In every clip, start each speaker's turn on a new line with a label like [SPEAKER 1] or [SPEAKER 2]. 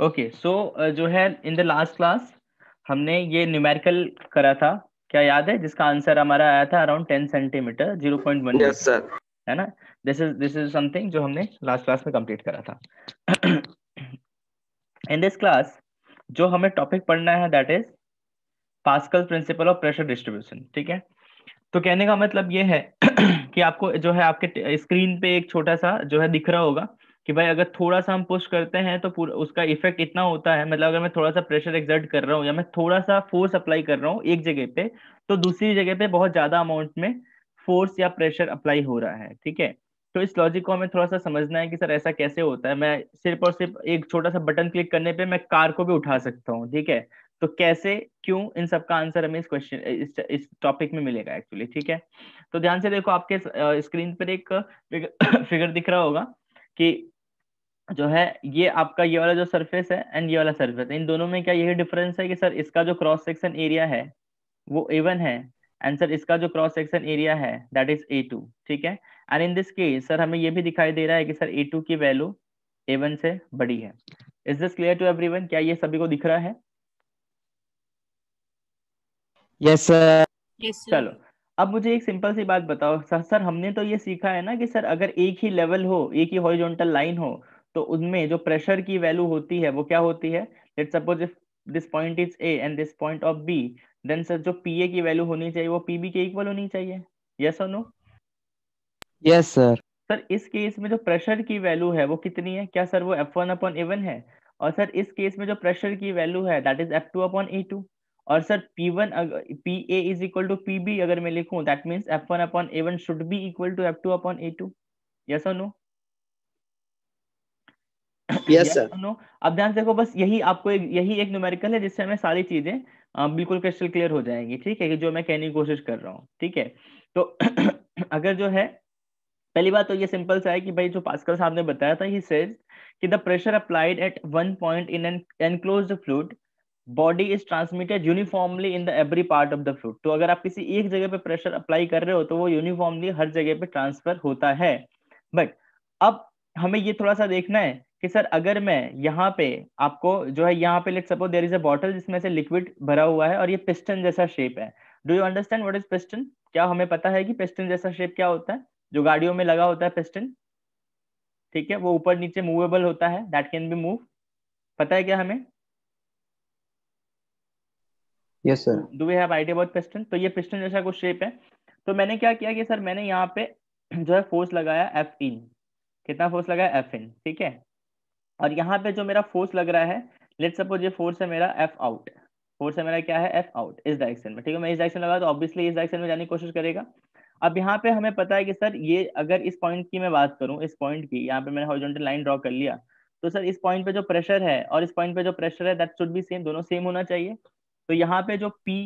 [SPEAKER 1] Okay so uh, जो है in the last class हमने ये न्यूमेरिकल करा था क्या याद है जिसका आंसर हमारा आया था around ten centimetre zero point one sir है ना this is this is something जो हमने लास्ट क्लास में कंप्लीट करा था इन दिस क्लास जो हमें टॉपिक पढ़ना है that is Pascal principle of pressure distribution ठीक है तो कहने का मतलब ये है कि आपको जो है आपके स्क्रीन पे एक छोटा सा जो है दिख रहा होगा कि भाई अगर थोड़ा सा हम पुश करते हैं तो पूरा उसका इफेक्ट इतना होता है मतलब अगर मैं थोड़ा सा प्रेशर एक्सर्ट कर रहा हूँ या मैं थोड़ा सा फोर्स अप्लाई कर रहा हूँ एक जगह पे तो दूसरी जगह पे बहुत ज्यादा अमाउंट में फोर्स या प्रेशर अप्लाई हो रहा है ठीक है तो इस लॉजिक को हमें थोड़ा सा समझना है कि सर ऐसा कैसे होता है मैं सिर्फ और सिर्फ एक छोटा सा बटन क्लिक करने पे मैं कार को भी उठा सकता हूँ ठीक है तो कैसे क्यों इन सब का आंसर हमें इस क्वेश्चन इस इस टॉपिक में मिलेगा एक्चुअली ठीक है तो ध्यान से देखो आपके स्क्रीन पर एक फिगर दिख रहा होगा कि जो है ये आपका ये वाला जो सरफेस है एंड ये वाला सरफेस तो इन दोनों में क्या यही डिफरेंस है कि सर इसका जो क्रॉस सेक्शन एरिया है वो ए वन है एंड सर इसका जो क्रॉस सेक्शन एरिया है दैट इज ए टू ठीक है and in this case sir हमें ये भी दिखाई दे रहा है कि सर ए टू की वैल्यू ए वन से बड़ी है is this clear to every क्या ये सभी को दिख रहा है यस yes, yes, चलो अब मुझे एक सिंपल सी बात बताओ सर सर हमने तो ये सीखा है ना कि सर अगर एक ही लेवल हो एक ही हॉरिजॉन्टल लाइन हो तो उनमें जो प्रेशर की वैल्यू होती है वो क्या होती है let suppose if this point is A and this point of B then sir जो पी ए की वैल्यू होनी चाहिए वो पी बी के इक्वल होनी चाहिए यस और नो यस सर सर इस केस में जो प्रेशर की वैल्यू है वो कितनी है क्या सर वो F one upon A one है और सर इस केस में जो प्रेशर की वैल्यू है that is F two upon A two और sir P one P A is equal to P B अगर मैं लिखूं that means F one upon A one should be equal to F two upon A two yes और no अब ध्यान से देखो बस यही आपको एक, यही एक न्यूमेरिकल है जिससे हमें सारी चीजें बिल्कुल क्रिस्टल क्लियर हो जाएंगी ठीक है कि जो मैं कहने की कोशिश कर रहा हूँ ठीक है तो अगर जो है पहली बात तो ये सिंपल सा है कि भाई जो पास्कल साहब ने बताया था ही सेज कि the pressure applied at one point in an enclose fluid body is transmitted uniformly in the every part of the fluid तो अगर आप किसी एक जगह पे प्रेशर अप्लाई कर रहे हो तो वो यूनिफॉर्मली हर जगह पे ट्रांसफर होता है बट अब हमें ये थोड़ा सा देखना है कि सर अगर मैं यहाँ पे आपको जो है यहाँ पे let suppose there is a bottle जिसमें से लिक्विड भरा हुआ है और ये पिस्टन जैसा शेप है do you understand what is piston क्या हमें पता है कि पिस्टन जैसा शेप क्या होता है जो गाड़ियों में लगा होता है पिस्टन ठीक है वो ऊपर नीचे मूवेबल होता है दैट कैन बी मूव पता है क्या हमें yes sir do we have idea about piston तो ये पिस्टन जैसा कुछ शेप है तो मैंने क्या किया कि सर मैंने यहाँ पे जो है फोर्स लगाया एफ इन कितना फोर्स लगाया एफ इन ठीक है और यहाँ पे जो मेरा फोर्स लग रहा है लेट सपोज ये फोर्स है मेरा एफ आउट फोर्स है मेरा क्या है एफ आउट इस डायरेक्शन में ठीक है मैं इस डायरेक्शन लगा तो ऑब्वियसली इस डायरेक्शन में जाने की कोशिश करेगा अब यहाँ पे हमें पता है कि सर ये अगर इस पॉइंट की मैं बात करूँ इस पॉइंट की यहाँ पे मैंने हॉरिजॉन्टल लाइन ड्रॉ कर लिया तो सर इस पॉइंट पे जो प्रेशर है और इस पॉइंट पे जो प्रेशर है दैट शुड बी सेम दोनों सेम होना चाहिए तो यहाँ पे जो पी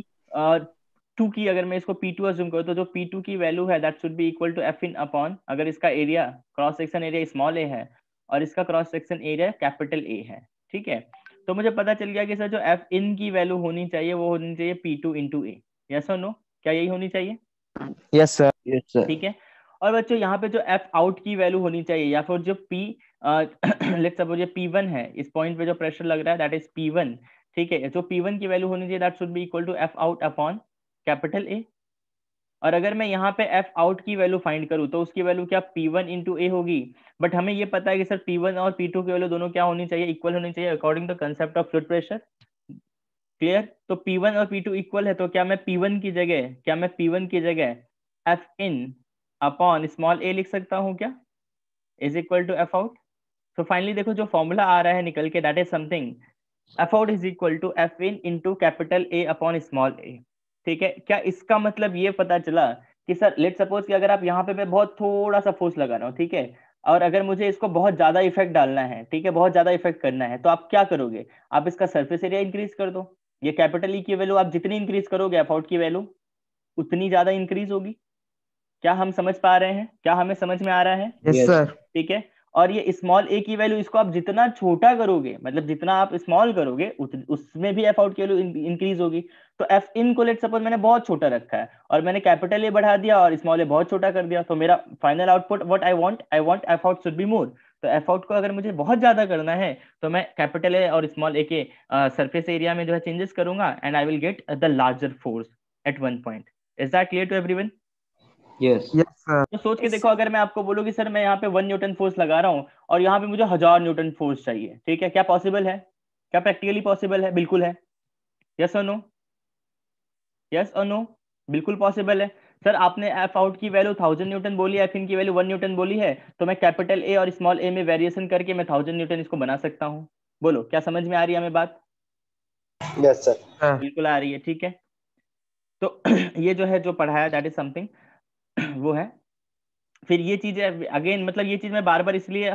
[SPEAKER 1] टू की अगर मैं इसको पी टू अज्यूम करूँ तो जो पी टू की वैल्यू है that should be equal to F in upon अगर इसका area cross section area small A है और इसका cross section area capital A है ठीक है तो मुझे पता चल गया कि सर जो एफ इन की वैल्यू होनी चाहिए वो होनी चाहिए P two into A yes और नो क्या यही होनी चाहिए यस सर यस सर ठीक है और बच्चों यहाँ पे जो एफ आउट की वैल्यू होनी चाहिए या फिर जो पी लेट्स सपोज ये पी वन है इस पॉइंट पे जो प्रेशर लग रहा है दैट इज पी वन ठीक है जो पी वन की वैल्यू होनी चाहिए that should be equal to F out upon capital A और अगर मैं यहाँ पे एफ आउट की वैल्यू फाइंड करूँ तो उसकी वैल्यू क्या पी वन इंटू ए होगी बट हमें ये पता है कि सर पी वन और पी टू की वैल्यू दोनों क्या होनी चाहिए इक्वल होनी चाहिए according to concept of fluid pressure clear तो पी वन और पी टू इक्वल है तो क्या मैं पी वन की जगह क्या मैं पी वन की जगह F in upon small A लिख सकता हूँ क्या is equal to F out तो फाइनली देखो जो फॉर्मूला आ रहा है निकल के that is something F out is equal to F in into capital A upon small A ठीक है क्या इसका मतलब ये पता चला कि सर लेट सपोज कि अगर आप यहाँ पे मैं बहुत थोड़ा सा फोर्स लगा रहा हूँ ठीक है और अगर मुझे इसको बहुत ज्यादा इफेक्ट डालना है ठीक है बहुत ज्यादा इफेक्ट करना है तो आप क्या करोगे आप इसका सरफेस एरिया इंक्रीज कर दो ये कैपिटल ई e की वैल्यू आप जितनी इंक्रीज करोगे एफआउट की वैल्यू उतनी ज्यादा इंक्रीज होगी क्या हम समझ पा रहे हैं क्या हमें समझ में आ रहा है yes, ठीक है और ये स्मॉल ए की वैल्यू इसको आप जितना छोटा करोगे मतलब जितना आप स्मॉल करोगे उसमें भी एफ आउट की वैल्यू इंक्रीज होगी तो एफ इन को लेट सपोज मैंने बहुत छोटा रखा है और मैंने कैपिटल ए बढ़ा दिया और स्मॉल ए बहुत छोटा कर दिया तो मेरा final output what I want I want F out should be more तो एफ आउट को अगर मुझे बहुत ज्यादा करना है तो मैं कैपिटल ए और स्मॉल ए के सर्फेस एरिया में जो है चेंजेस करूंगा and I will get the larger force at one point is that clear to one तो सोच के देखो अगर मैं आपको बोलूँ कि सर मैं यहाँ पे वन न्यूटन फोर्स लगा रहा हूँ और यहाँ पे मुझे हजार न्यूटन फोर्स चाहिए ठीक है क्या पॉसिबल है क्या प्रैक्टिकली पॉसिबल है बिल्कुल है यस और नो यस और नो बिल्कुल पॉसिबल है सर आपने एफ आउट की वैल्यू थाउजेंड न्यूटन बोली एफ इन की वैल्यू वन न्यूटन बोली है तो मैं कैपिटल ए और स्मॉल ए में वेरिएशन करके मैं थाउजेंड न्यूटन इसको बना सकता हूँ बोलो क्या समझ में आ रही है हमें बात यस सर हाँ। बिल्कुल आ रही है ठीक है तो ये जो है जो पढ़ाया दैट इज समथिंग वो है फिर ये चीज अगेन मतलब ये चीज मैं बार बार इसलिए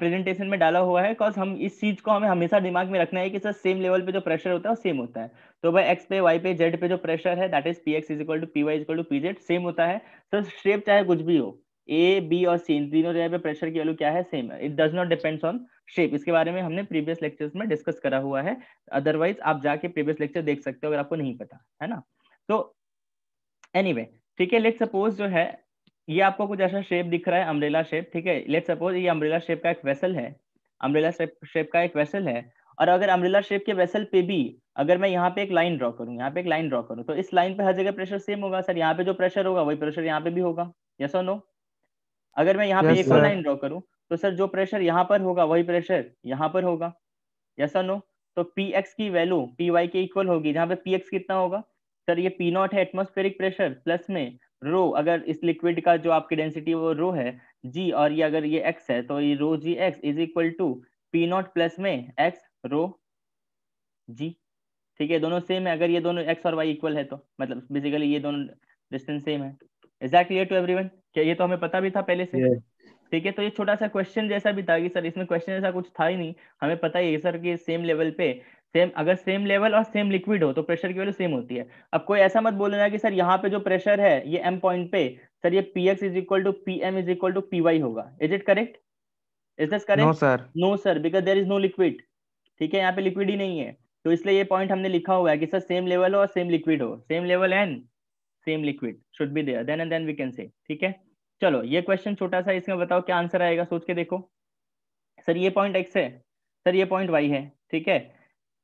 [SPEAKER 1] प्रेजेंटेशन में डाला हुआ है बिकॉज हम इस चीज को हमें हमेशा दिमाग में रखना है कि सर सेम लेवल पे जो प्रेशर होता है वो सेम होता है तो भाई एक्स पे वाई पे जेड पे जो प्रेशर है that is P x is equal to P Y equal to P Z same होता है सर तो शेप चाहे कुछ भी हो ए बी और सी इन तीनों जगह पे प्रेशर की वैल्यू क्या है सेम है it does not depends on shape इसके बारे में हमने प्रीवियस लेक्चर्स में डिस्कस करा हुआ है अदरवाइज आप जाके प्रीवियस लेक्चर देख सकते हो अगर आपको नहीं पता है ना तो एनी anyway, ठीक है लेट सपोज जो है ये आपको कुछ ऐसा शेप दिख रहा है अम्ब्रेला शेप ठीक है लेट सपोज ये अम्ब्रेला शेप का एक वेसल है अम्ब्रेला शेप का एक वेसल है और अगर अम्ब्रेला शेप के वेसल पे भी अगर मैं यहाँ पे एक लाइन ड्रॉ करूँ यहाँ पे एक लाइन ड्रॉ करूँ तो इस लाइन पे हर जगह प्रेशर सेम होगा सर यहाँ पे जो प्रेशर होगा वही प्रेशर यहाँ पे भी होगा यस और नो अगर मैं यहाँ पे एक और लाइन ड्रॉ करूँ तो सर जो प्रेशर यहाँ पर होगा वही प्रेशर यहाँ पर होगा यस और नो तो पी एक्स की वैल्यू पी वाई के इक्वल होगी जहाँ पे पी एक्स कितना होगा सर ये पी नॉट है एटमोस्फेरिक प्रेशर प्लस में रो अगर इस लिक्विड का जो आपकी डेंसिटी वो रो है जी और ये अगर ये एक्स है तो ये rho G X is equal to P not plus में एक्स रो जी ठीक है दोनों सेम है अगर ये दोनों एक्स और वाई इक्वल है तो मतलब बेसिकली ये दोनों डिस्टेंस सेम है इज दैट क्लियर टू क्या ये तो हमें पता भी था पहले से ठीक है तो ये छोटा सा क्वेश्चन जैसा भी था कि सर इसमें क्वेश्चन ऐसा कुछ था ही नहीं हमें पता ही है सर कि सेम लेवल पे सेम अगर सेम लेवल और सेम लिक्विड हो तो प्रेशर की वैल्यू सेम होती है अब कोई ऐसा मत बोलना कि सर यहाँ पे जो प्रेशर है ये एम पॉइंट पे सर ये P x is equal to P M is equal to P Y होगा is it correct is this correct no sir no sir because there is no liquid ठीक है यहाँ पे liquid ही नहीं है तो इसलिए ये पॉइंट हमने लिखा हुआ है कि सर सेम लेवल हो और सेम लिक्विड हो same level and same liquid should be there then and then we can say ठीक है चलो ये क्वेश्चन छोटा सा इसमें बताओ क्या आंसर आएगा सोच के देखो सर ये पॉइंट एक्स है सर ये पॉइंट वाई है ठीक है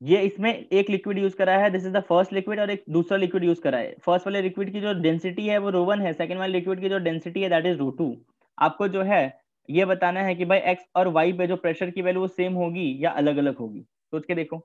[SPEAKER 1] ये इसमें एक लिक्विड यूज करा है this is the first liquid और एक दूसरा लिक्विड यूज करा है फर्स्ट वाले लिक्विड की जो डेंसिटी है वो रो वन है सेकंड वाले लिक्विड की जो डेंसिटी है दैट इज रो टू आपको जो है ये बताना है कि भाई एक्स और वाई पे जो प्रेशर की वैल्यू वो सेम होगी या अलग अलग होगी सोच के देखो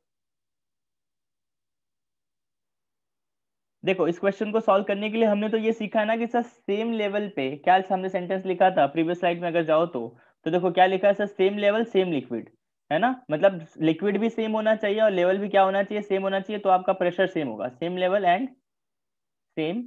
[SPEAKER 1] देखो इस क्वेश्चन को सॉल्व करने के लिए हमने तो ये सीखा है ना कि सर सेम लेवल पे क्या हमने सेंटेंस लिखा था प्रीवियस स्लाइड में अगर जाओ तो तो देखो क्या लिखा है sir same level same liquid है ना मतलब लिक्विड भी सेम होना चाहिए और लेवल भी क्या होना चाहिए सेम होना चाहिए तो आपका प्रेशर सेम होगा same level and same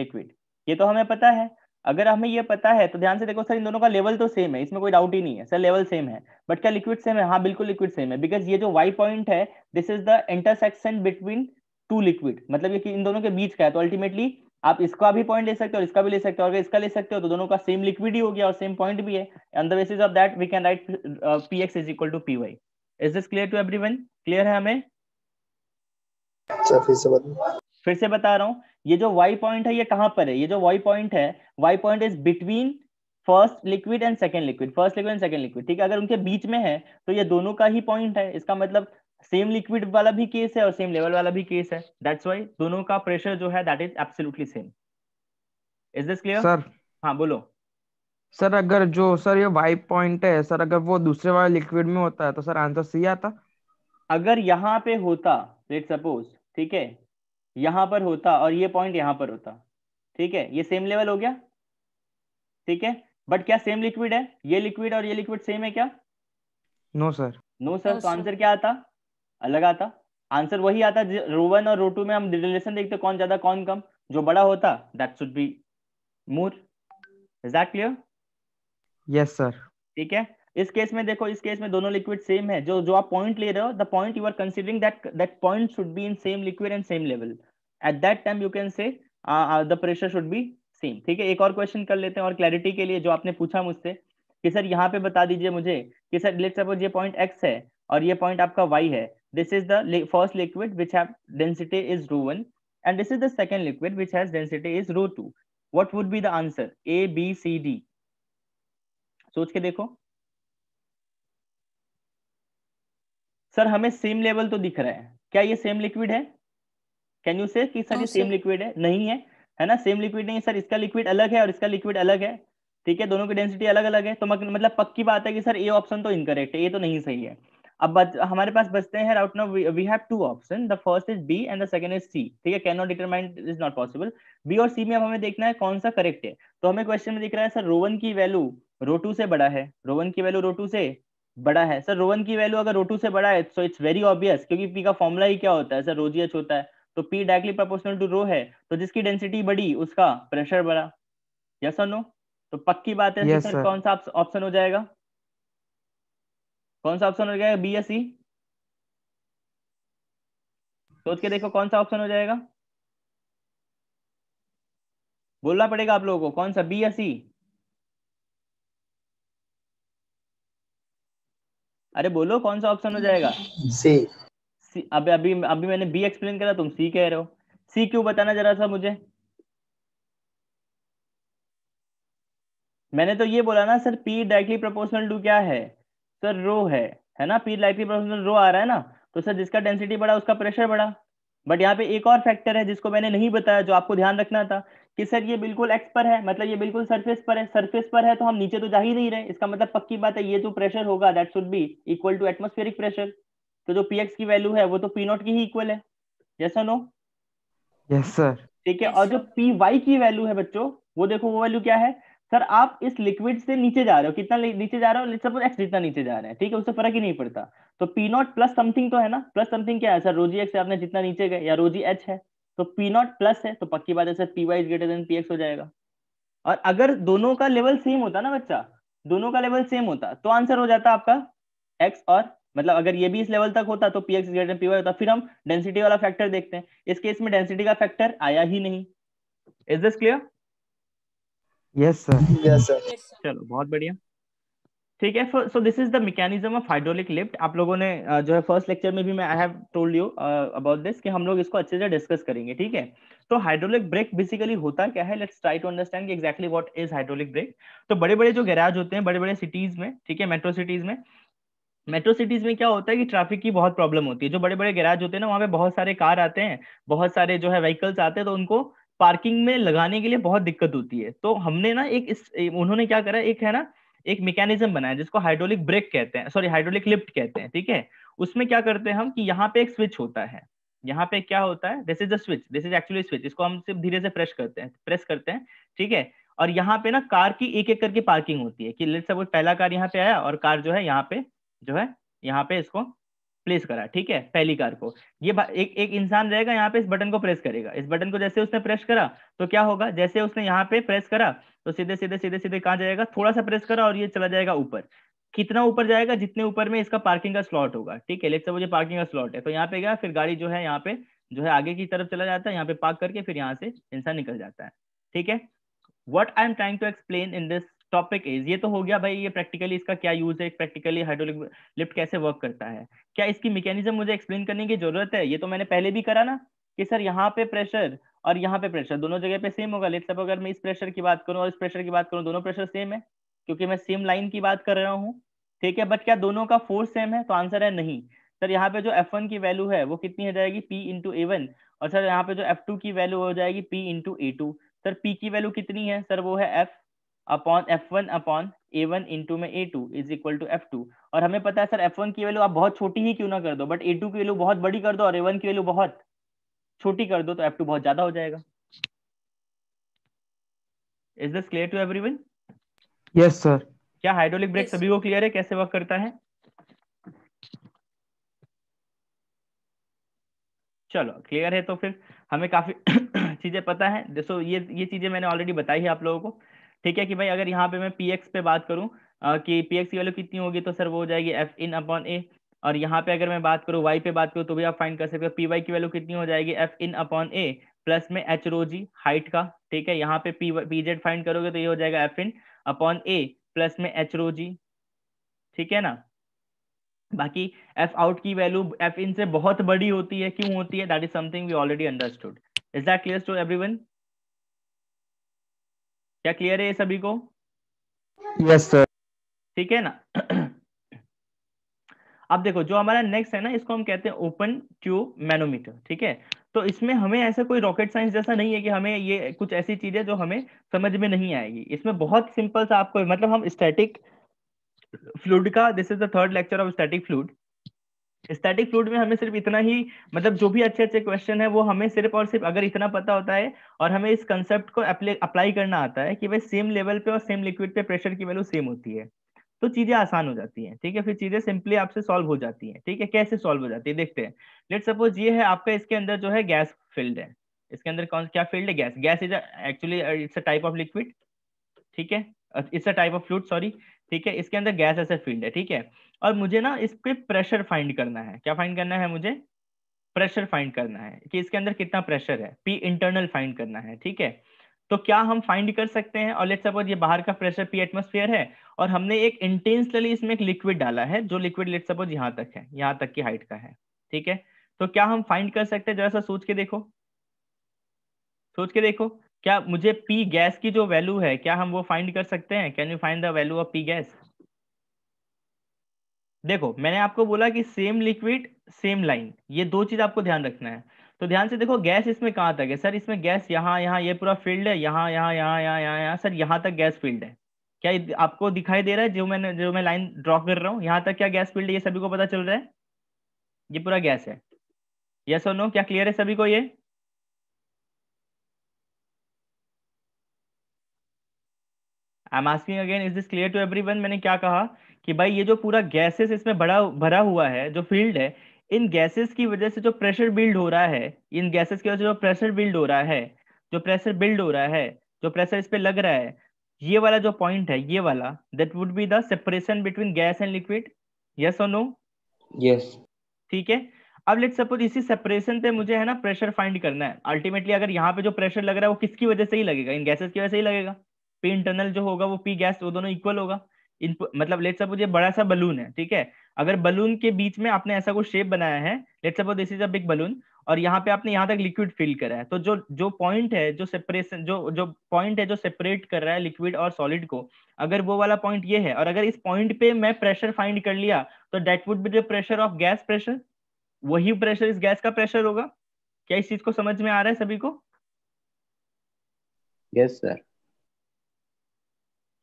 [SPEAKER 1] liquid ये तो हमें पता है अगर हमें ये पता है तो ध्यान से देखो सर इन दोनों का लेवल तो सेम है इसमें कोई डाउट ही नहीं है सर लेवल सेम है बट क्या लिक्विड सेम है हाँ बिल्कुल लिक्विड सेम है बिकॉज ये जो वाई पॉइंट है this is the intersection between two liquid मतलब ये कि इन दोनों के बीच का है तो अल्टीमेटली आप इसका भी पॉइंट ले सकते हो और इसका भी ले सकते हो और इसका ले सकते हो तो दोनों का सेम लिक्विड ही हो गया और सेम पॉइंट भी है on the basis of that we can write uh, px is equal to py is this clear to everyone clear है हमें अच्छा, फिर से बता फिर से बता रहा हूँ ये जो वाई पॉइंट है ये कहाँ पर है ये जो वाई पॉइंट है Y point is between first liquid and second liquid first liquid and second liquid ठीक है अगर उनके बीच में है तो ये दोनों का ही पॉइंट है इसका मतलब सेम लिक्विड वाला भी केस है और सेम लेवल वाला भी केस है दैट्स वाई दोनों का प्रेशर जो है that is absolutely same is this clear sir हाँ बोलो सर अगर जो सर ये वाइप पॉइंट है सर अगर वो दूसरे वाले लिक्विड में होता है तो सर आंसर सी आता अगर यहाँ पे होता लेट सपोज ठीक है यहाँ पर होता और ये पॉइंट यहाँ पर होता ठीक है ये सेम लेवल हो गया ठीक है बट क्या सेम लिक्विड है ये लिक्विड और ये लिक्विड सेम है क्या नो सर नो सर तो आंसर क्या आता अलग आता आंसर वही आता रो वन और रो टू में हम रिलेशन देखते कौन ज्यादा कौन कम जो बड़ा होता that should be more is that clear yes sir ठीक है इस केस में देखो इस केस में दोनों लिक्विड सेम है जो जो आप पॉइंट ले रहे हो the point you are considering that that point should be in same liquid and same level at that time you can say the pressure should be same ठीक है एक और क्वेश्चन कर लेते हैं और क्लैरिटी के लिए जो आपने पूछा मुझसे कि सर यहाँ पे बता दीजिए मुझे कि सर लेट सपोज ये पॉइंट एक्स है और ये पॉइंट आपका वाई है this is the first liquid which have density is rho one and this is the second liquid which has density is rho two what would be the answer A B C D सोच के देखो sir हमें same level तो दिख रहा है क्या ये सेम लिक्विड है कैन यू से कि सर ये सेम हाँ, लिक्विड है नहीं है है ना सेम लिक्विड नहीं सर इसका लिक्विड अलग है और इसका लिक्विड अलग है ठीक है दोनों की डेंसिटी अलग अलग है तो मतलब पक्की बात है कि सर ये ऑप्शन तो इनकरेक्ट है ये तो नहीं सही है अब बच, हमारे पास बचते हैं राउट now we have two option the first is B and the second is C ठीक है can not determine is not possible B और सी में अब हमें देखना है कौन सा करेक्ट है तो हमें क्वेश्चन में दिख रहा है सर रोवन की वैल्यू रो टू से बड़ा है रो वन की वैल्यू रो टू से बड़ा है सर रोवन की वैल्यू अगर रो टू से बड़ा है सो इट्स वेरी ऑब्वियस क्योंकि पी का फॉर्मूला ही क्या होता है सर रो एच होता है तो P directly proportional to rho है तो जिसकी डेंसिटी बड़ी उसका प्रेशर बढ़ा यस और नो तो पक्की बात है yes, सर कौन सा ऑप्शन हो जाएगा कौन सा ऑप्शन हो जाएगा बी एस सी सोच के देखो कौन सा ऑप्शन हो जाएगा बोलना पड़ेगा आप लोगों को कौन सा बी एस सी अरे बोलो कौन सा ऑप्शन हो जाएगा सी सी अभी अभी अभी मैंने बी एक्सप्लेन करा तुम सी कह रहे हो सी क्यों बताना जरा सा मुझे मैंने तो ये बोला ना sir P directly proportional to क्या है सर रो है है ना पी डायरेक्टली प्रोपोर्शनल रो आ रहा है ना तो सर जिसका डेंसिटी बढ़ा उसका प्रेशर बढ़ा बट यहाँ पे एक और फैक्टर है जिसको मैंने नहीं बताया जो आपको ध्यान रखना था कि सर ये बिल्कुल एक्स पर है मतलब ये बिल्कुल सरफेस पर है सरफेस पर है तो हम नीचे तो जा ही नहीं रहे इसका मतलब पक्की बात है ये जो प्रेशर होगा that should be equal to atmospheric pressure तो जो पी की वैल्यू है वो तो पी नॉट की ही इक्वल है यस नो यस सर ठीक है और जो पी वाई की वैल्यू है बच्चों वो देखो वो वैल्यू क्या है सर आप इस लिक्विड से नीचे जा रहे हो कितना नीचे जा रहे हो सपोज एक्स जितना नीचे जा रहे हैं ठीक है उससे फर्क ही नहीं पड़ता तो पी नॉट प्लस समथिंग तो है ना प्लस समथिंग क्या है सर रोजी एक्स आपने जितना नीचे गए या रोजी एच है तो पी नॉट प्लस है तो पक्की बात है sir P Y is greater than P X हो जाएगा और अगर दोनों का लेवल सेम होता ना बच्चा दोनों का लेवल सेम होता तो आंसर हो जाता आपका एक्स और मतलब अगर ये भी इस लेवल तक होता तो P X greater P Y होता फिर हम डेंसिटी वाला फैक्टर देखते हैं इस केस में डेंसिटी का फैक्टर आया ही नहीं is this clear yes sir yes sir चलो बहुत बढ़िया ठीक है so this is the mechanism of hydraulic lift आप लोगों ने जो है फर्स्ट लेक्चर में भी मैं I have told you about this कि हम लोग इसको अच्छे से डिस्कस करेंगे ठीक है तो हाइड्रोलिक ब्रेक बेसिकली होता क्या है let's try to understand exactly what is hydraulic brake तो बड़े बड़े जो गैराज होते हैं बड़े बड़े सिटीज में ठीक है मेट्रो सिटीज में मेट्रो सिटीज में क्या होता है कि ट्रैफिक की बहुत प्रॉब्लम होती है जो बड़े बड़े गैराज होते हैं ना वहाँ पे बहुत सारे कार आते हैं बहुत सारे जो है व्हीकल्स आते हैं तो उनको पार्किंग में लगाने के लिए बहुत दिक्कत होती है तो हमने ना एक इस उन्होंने क्या करा एक है ना एक मैकेनिज्म बनाया जिसको हाइड्रोलिक ब्रेक कहते हैं सॉरी हाइड्रोलिक लिफ्ट कहते हैं ठीक है उसमें क्या करते हैं हम कि यहाँ पे एक स्विच होता है यहाँ पे क्या होता है this is a switch this is actually switch इसको हम सिर्फ धीरे से प्रेस करते हैं प्रेस करते हैं ठीक है और यहाँ पे ना कार की एक एक करके पार्किंग होती है कि लेट सपोज पहला कार यहाँ पे आया और कार जो है यहाँ पे जो है यहाँ पे इसको प्लेस करा ठीक है पहली कार को ये एक एक इंसान रहेगा यहाँ पे इस बटन को प्रेस करेगा इस बटन को जैसे उसने प्रेस करा तो क्या होगा जैसे उसने यहाँ पे प्रेस करा तो सीधे सीधे सीधे सीधे कहाँ जाएगा थोड़ा सा प्रेस करा और ये चला जाएगा ऊपर कितना ऊपर जाएगा जितने ऊपर में इसका पार्किंग का स्लॉट होगा ठीक है लेकिन मुझे पार्किंग का स्लॉट है तो यहाँ पे गया फिर गाड़ी जो है यहाँ पे जो है आगे की तरफ चला जाता है यहाँ पे पार्क करके फिर यहाँ से इंसान निकल जाता है ठीक है what I am trying to explain in this topic is ये तो हो गया भाई ये प्रैक्टिकली इसका क्या यूज है प्रैक्टिकली हाइड्रोलिक लिफ्ट कैसे वर्क करता है क्या इसकी मैकेनिज्म मुझे एक्सप्लेन करने की जरूरत है ये तो मैंने पहले भी करा ना कि सर यहाँ पे प्रेशर और यहाँ पे प्रेशर दोनों जगह पे सेम होगा लेट्स अगर मैं इस प्रेशर की बात करूँ और इस प्रेशर की बात करूँ दोनों प्रेशर सेम है क्योंकि मैं सेम लाइन की बात कर रहा हूँ ठीक है बट क्या दोनों का फोर्स सेम है तो आंसर है नहीं सर यहाँ पे जो एफ वन की वैल्यू है वो कितनी हो जाएगी पी इंटू ए वन और सर यहाँ पे जो एफ टू की वैल्यू हो जाएगी P into A two sir P की वैल्यू कितनी है सर वो है F upon F one upon A one into में A two is equal to F two और हमें पता है सर एफ वन की वैल्यू आप बहुत छोटी ही क्यों ना कर दो बट ए टू की वैल्यू बहुत बड़ी कर दो और ए वन की वैल्यू बहुत छोटी कर दो तो एफ टू बहुत ज्यादा हो जाएगा is this clear to every one yes sir क्या हाइड्रोलिक ब्रेक yes. सभी को क्लियर है कैसे वर्क करता है चलो क्लियर है तो फिर हमें काफी चीजें पता है देखो ये ये चीजें मैंने ऑलरेडी बताई है आप लोगों को ठीक है कि भाई अगर यहाँ पे मैं पी पे बात करूँ कि पी की वैल्यू कितनी होगी तो सर वो हो जाएगी एफ इन अपॉन ए और यहाँ पे अगर मैं बात करूँ वाई पे बात करूँ तो भी आप फाइंड कर सकते हो पी की वैल्यू कितनी हो जाएगी F in upon A plus में एच रोजी हाइट का ठीक है यहाँ पे पी पी जेड फाइंड करोगे तो ये हो जाएगा F in upon A plus में एच रोजी ठीक है ना बाकी एफ आउट की वैल्यू एफ इन से बहुत बड़ी होती है क्यों होती है that is something we already understood is that clear to everyone क्या क्लियर है ये सभी को यस सर ठीक है ना अब देखो जो हमारा नेक्स्ट है ना इसको हम कहते हैं ओपन ट्यूब मैनोमीटर ठीक है तो इसमें हमें ऐसा कोई रॉकेट साइंस जैसा नहीं है कि हमें ये कुछ ऐसी चीजें जो हमें समझ में नहीं आएगी इसमें बहुत सिंपल सा आपको मतलब हम स्टैटिक फ्लूड का this is the third lecture of static fluid static fluid में हमें सिर्फ इतना ही मतलब जो भी अच्छे अच्छे क्वेश्चन है वो हमें सिर्फ और सिर्फ अगर इतना पता होता है और हमें इस कंसेप्ट को अप्लाई करना आता है कि भाई सेम लेवल पे और सेम लिक्विड पे प्रेशर की वैल्यू सेम होती है तो चीजें आसान हो जाती हैं ठीक है फिर चीजें सिंपली आपसे सॉल्व हो जाती हैं ठीक है कैसे सॉल्व हो जाती है देखते हैं लेट सपोज ये है आपका इसके अंदर जो है गैस फील्ड है इसके अंदर कौन क्या फील्ड है gas gas is actually it's a type of liquid ठीक है it's a type of fluid sorry ठीक है इसके अंदर गैस ऐसे फील्ड है ठीक है और मुझे ना इस पर प्रेशर फाइंड करना है क्या फाइंड करना है मुझे प्रेशर फाइंड करना है कि इसके अंदर कितना प्रेशर है पी इंटरनल फाइंड करना है ठीक है तो क्या हम फाइंड कर सकते हैं और लेट सपोज ये बाहर का प्रेशर पी एटमोस्फेयर है और हमने एक इंटेंसली इसमें एक लिक्विड डाला है जो लिक्विड लेट सपोज यहाँ तक है यहाँ तक की हाइट का है ठीक है तो क्या हम फाइंड कर सकते हैं जरा सा सोच के देखो सोच के देखो क्या मुझे पी गैस की जो वैल्यू है क्या हम वो फाइंड कर सकते हैं can you find the value of P gas देखो मैंने आपको बोला कि सेम लिक्विड सेम लाइन ये दो चीज आपको ध्यान रखना है तो ध्यान से देखो गैस इसमें कहाँ तक है सर इसमें गैस यहाँ यहाँ ये पूरा फील्ड है यहाँ यहाँ यहाँ यहाँ यहाँ यहाँ सर यहाँ तक गैस फील्ड है क्या आपको दिखाई दे रहा है जो मैंने जो मैं लाइन ड्रॉ कर रहा हूँ यहाँ तक क्या गैस फील्ड है ये सभी को पता चल रहा है ये पूरा गैस है यस और नो क्या क्लियर है सभी को ये I am asking again is this clear to everyone मैंने क्या कहा कि भाई ये जो पूरा गैसेस इसमें भरा भरा हुआ है जो फील्ड है इन गैसेस की वजह से जो प्रेशर बिल्ड हो रहा है इन गैसेस की वजह से जो प्रेशर बिल्ड हो रहा है जो प्रेशर बिल्ड हो रहा है जो प्रेशर इस पर लग रहा है ये वाला जो पॉइंट है ये वाला that would be the separation between gas and liquid yes और नो यस ठीक है अब लेट सपोज इसी सेपरेशन पे मुझे है ना प्रेशर फाइंड करना है अल्टीमेटली अगर यहाँ पे जो प्रेशर लग रहा है वो किसकी वजह से ही लगेगा इन गैसेस की वजह से ही लगेगा पी इंटरनल जो होगा वो पी गैस वो दोनों इक्वल होगा इनपुट मतलब लेट सपोज ये बड़ा सा बलून है ठीक है अगर बलून के बीच में आपने ऐसा कोई शेप बनाया है let suppose this is a big balloon और यहाँ पे आपने यहाँ तक लिक्विड फिल करा है तो जो जो पॉइंट है जो सेपरेशन जो जो पॉइंट है जो सेपरेट कर रहा है लिक्विड और सॉलिड को अगर वो वाला पॉइंट ये है और अगर इस पॉइंट पे मैं प्रेशर फाइंड कर लिया तो that would be the pressure of gas pressure वही प्रेशर इस गैस का प्रेशर होगा क्या इस चीज को समझ में आ रहा है सभी को यस yes, सर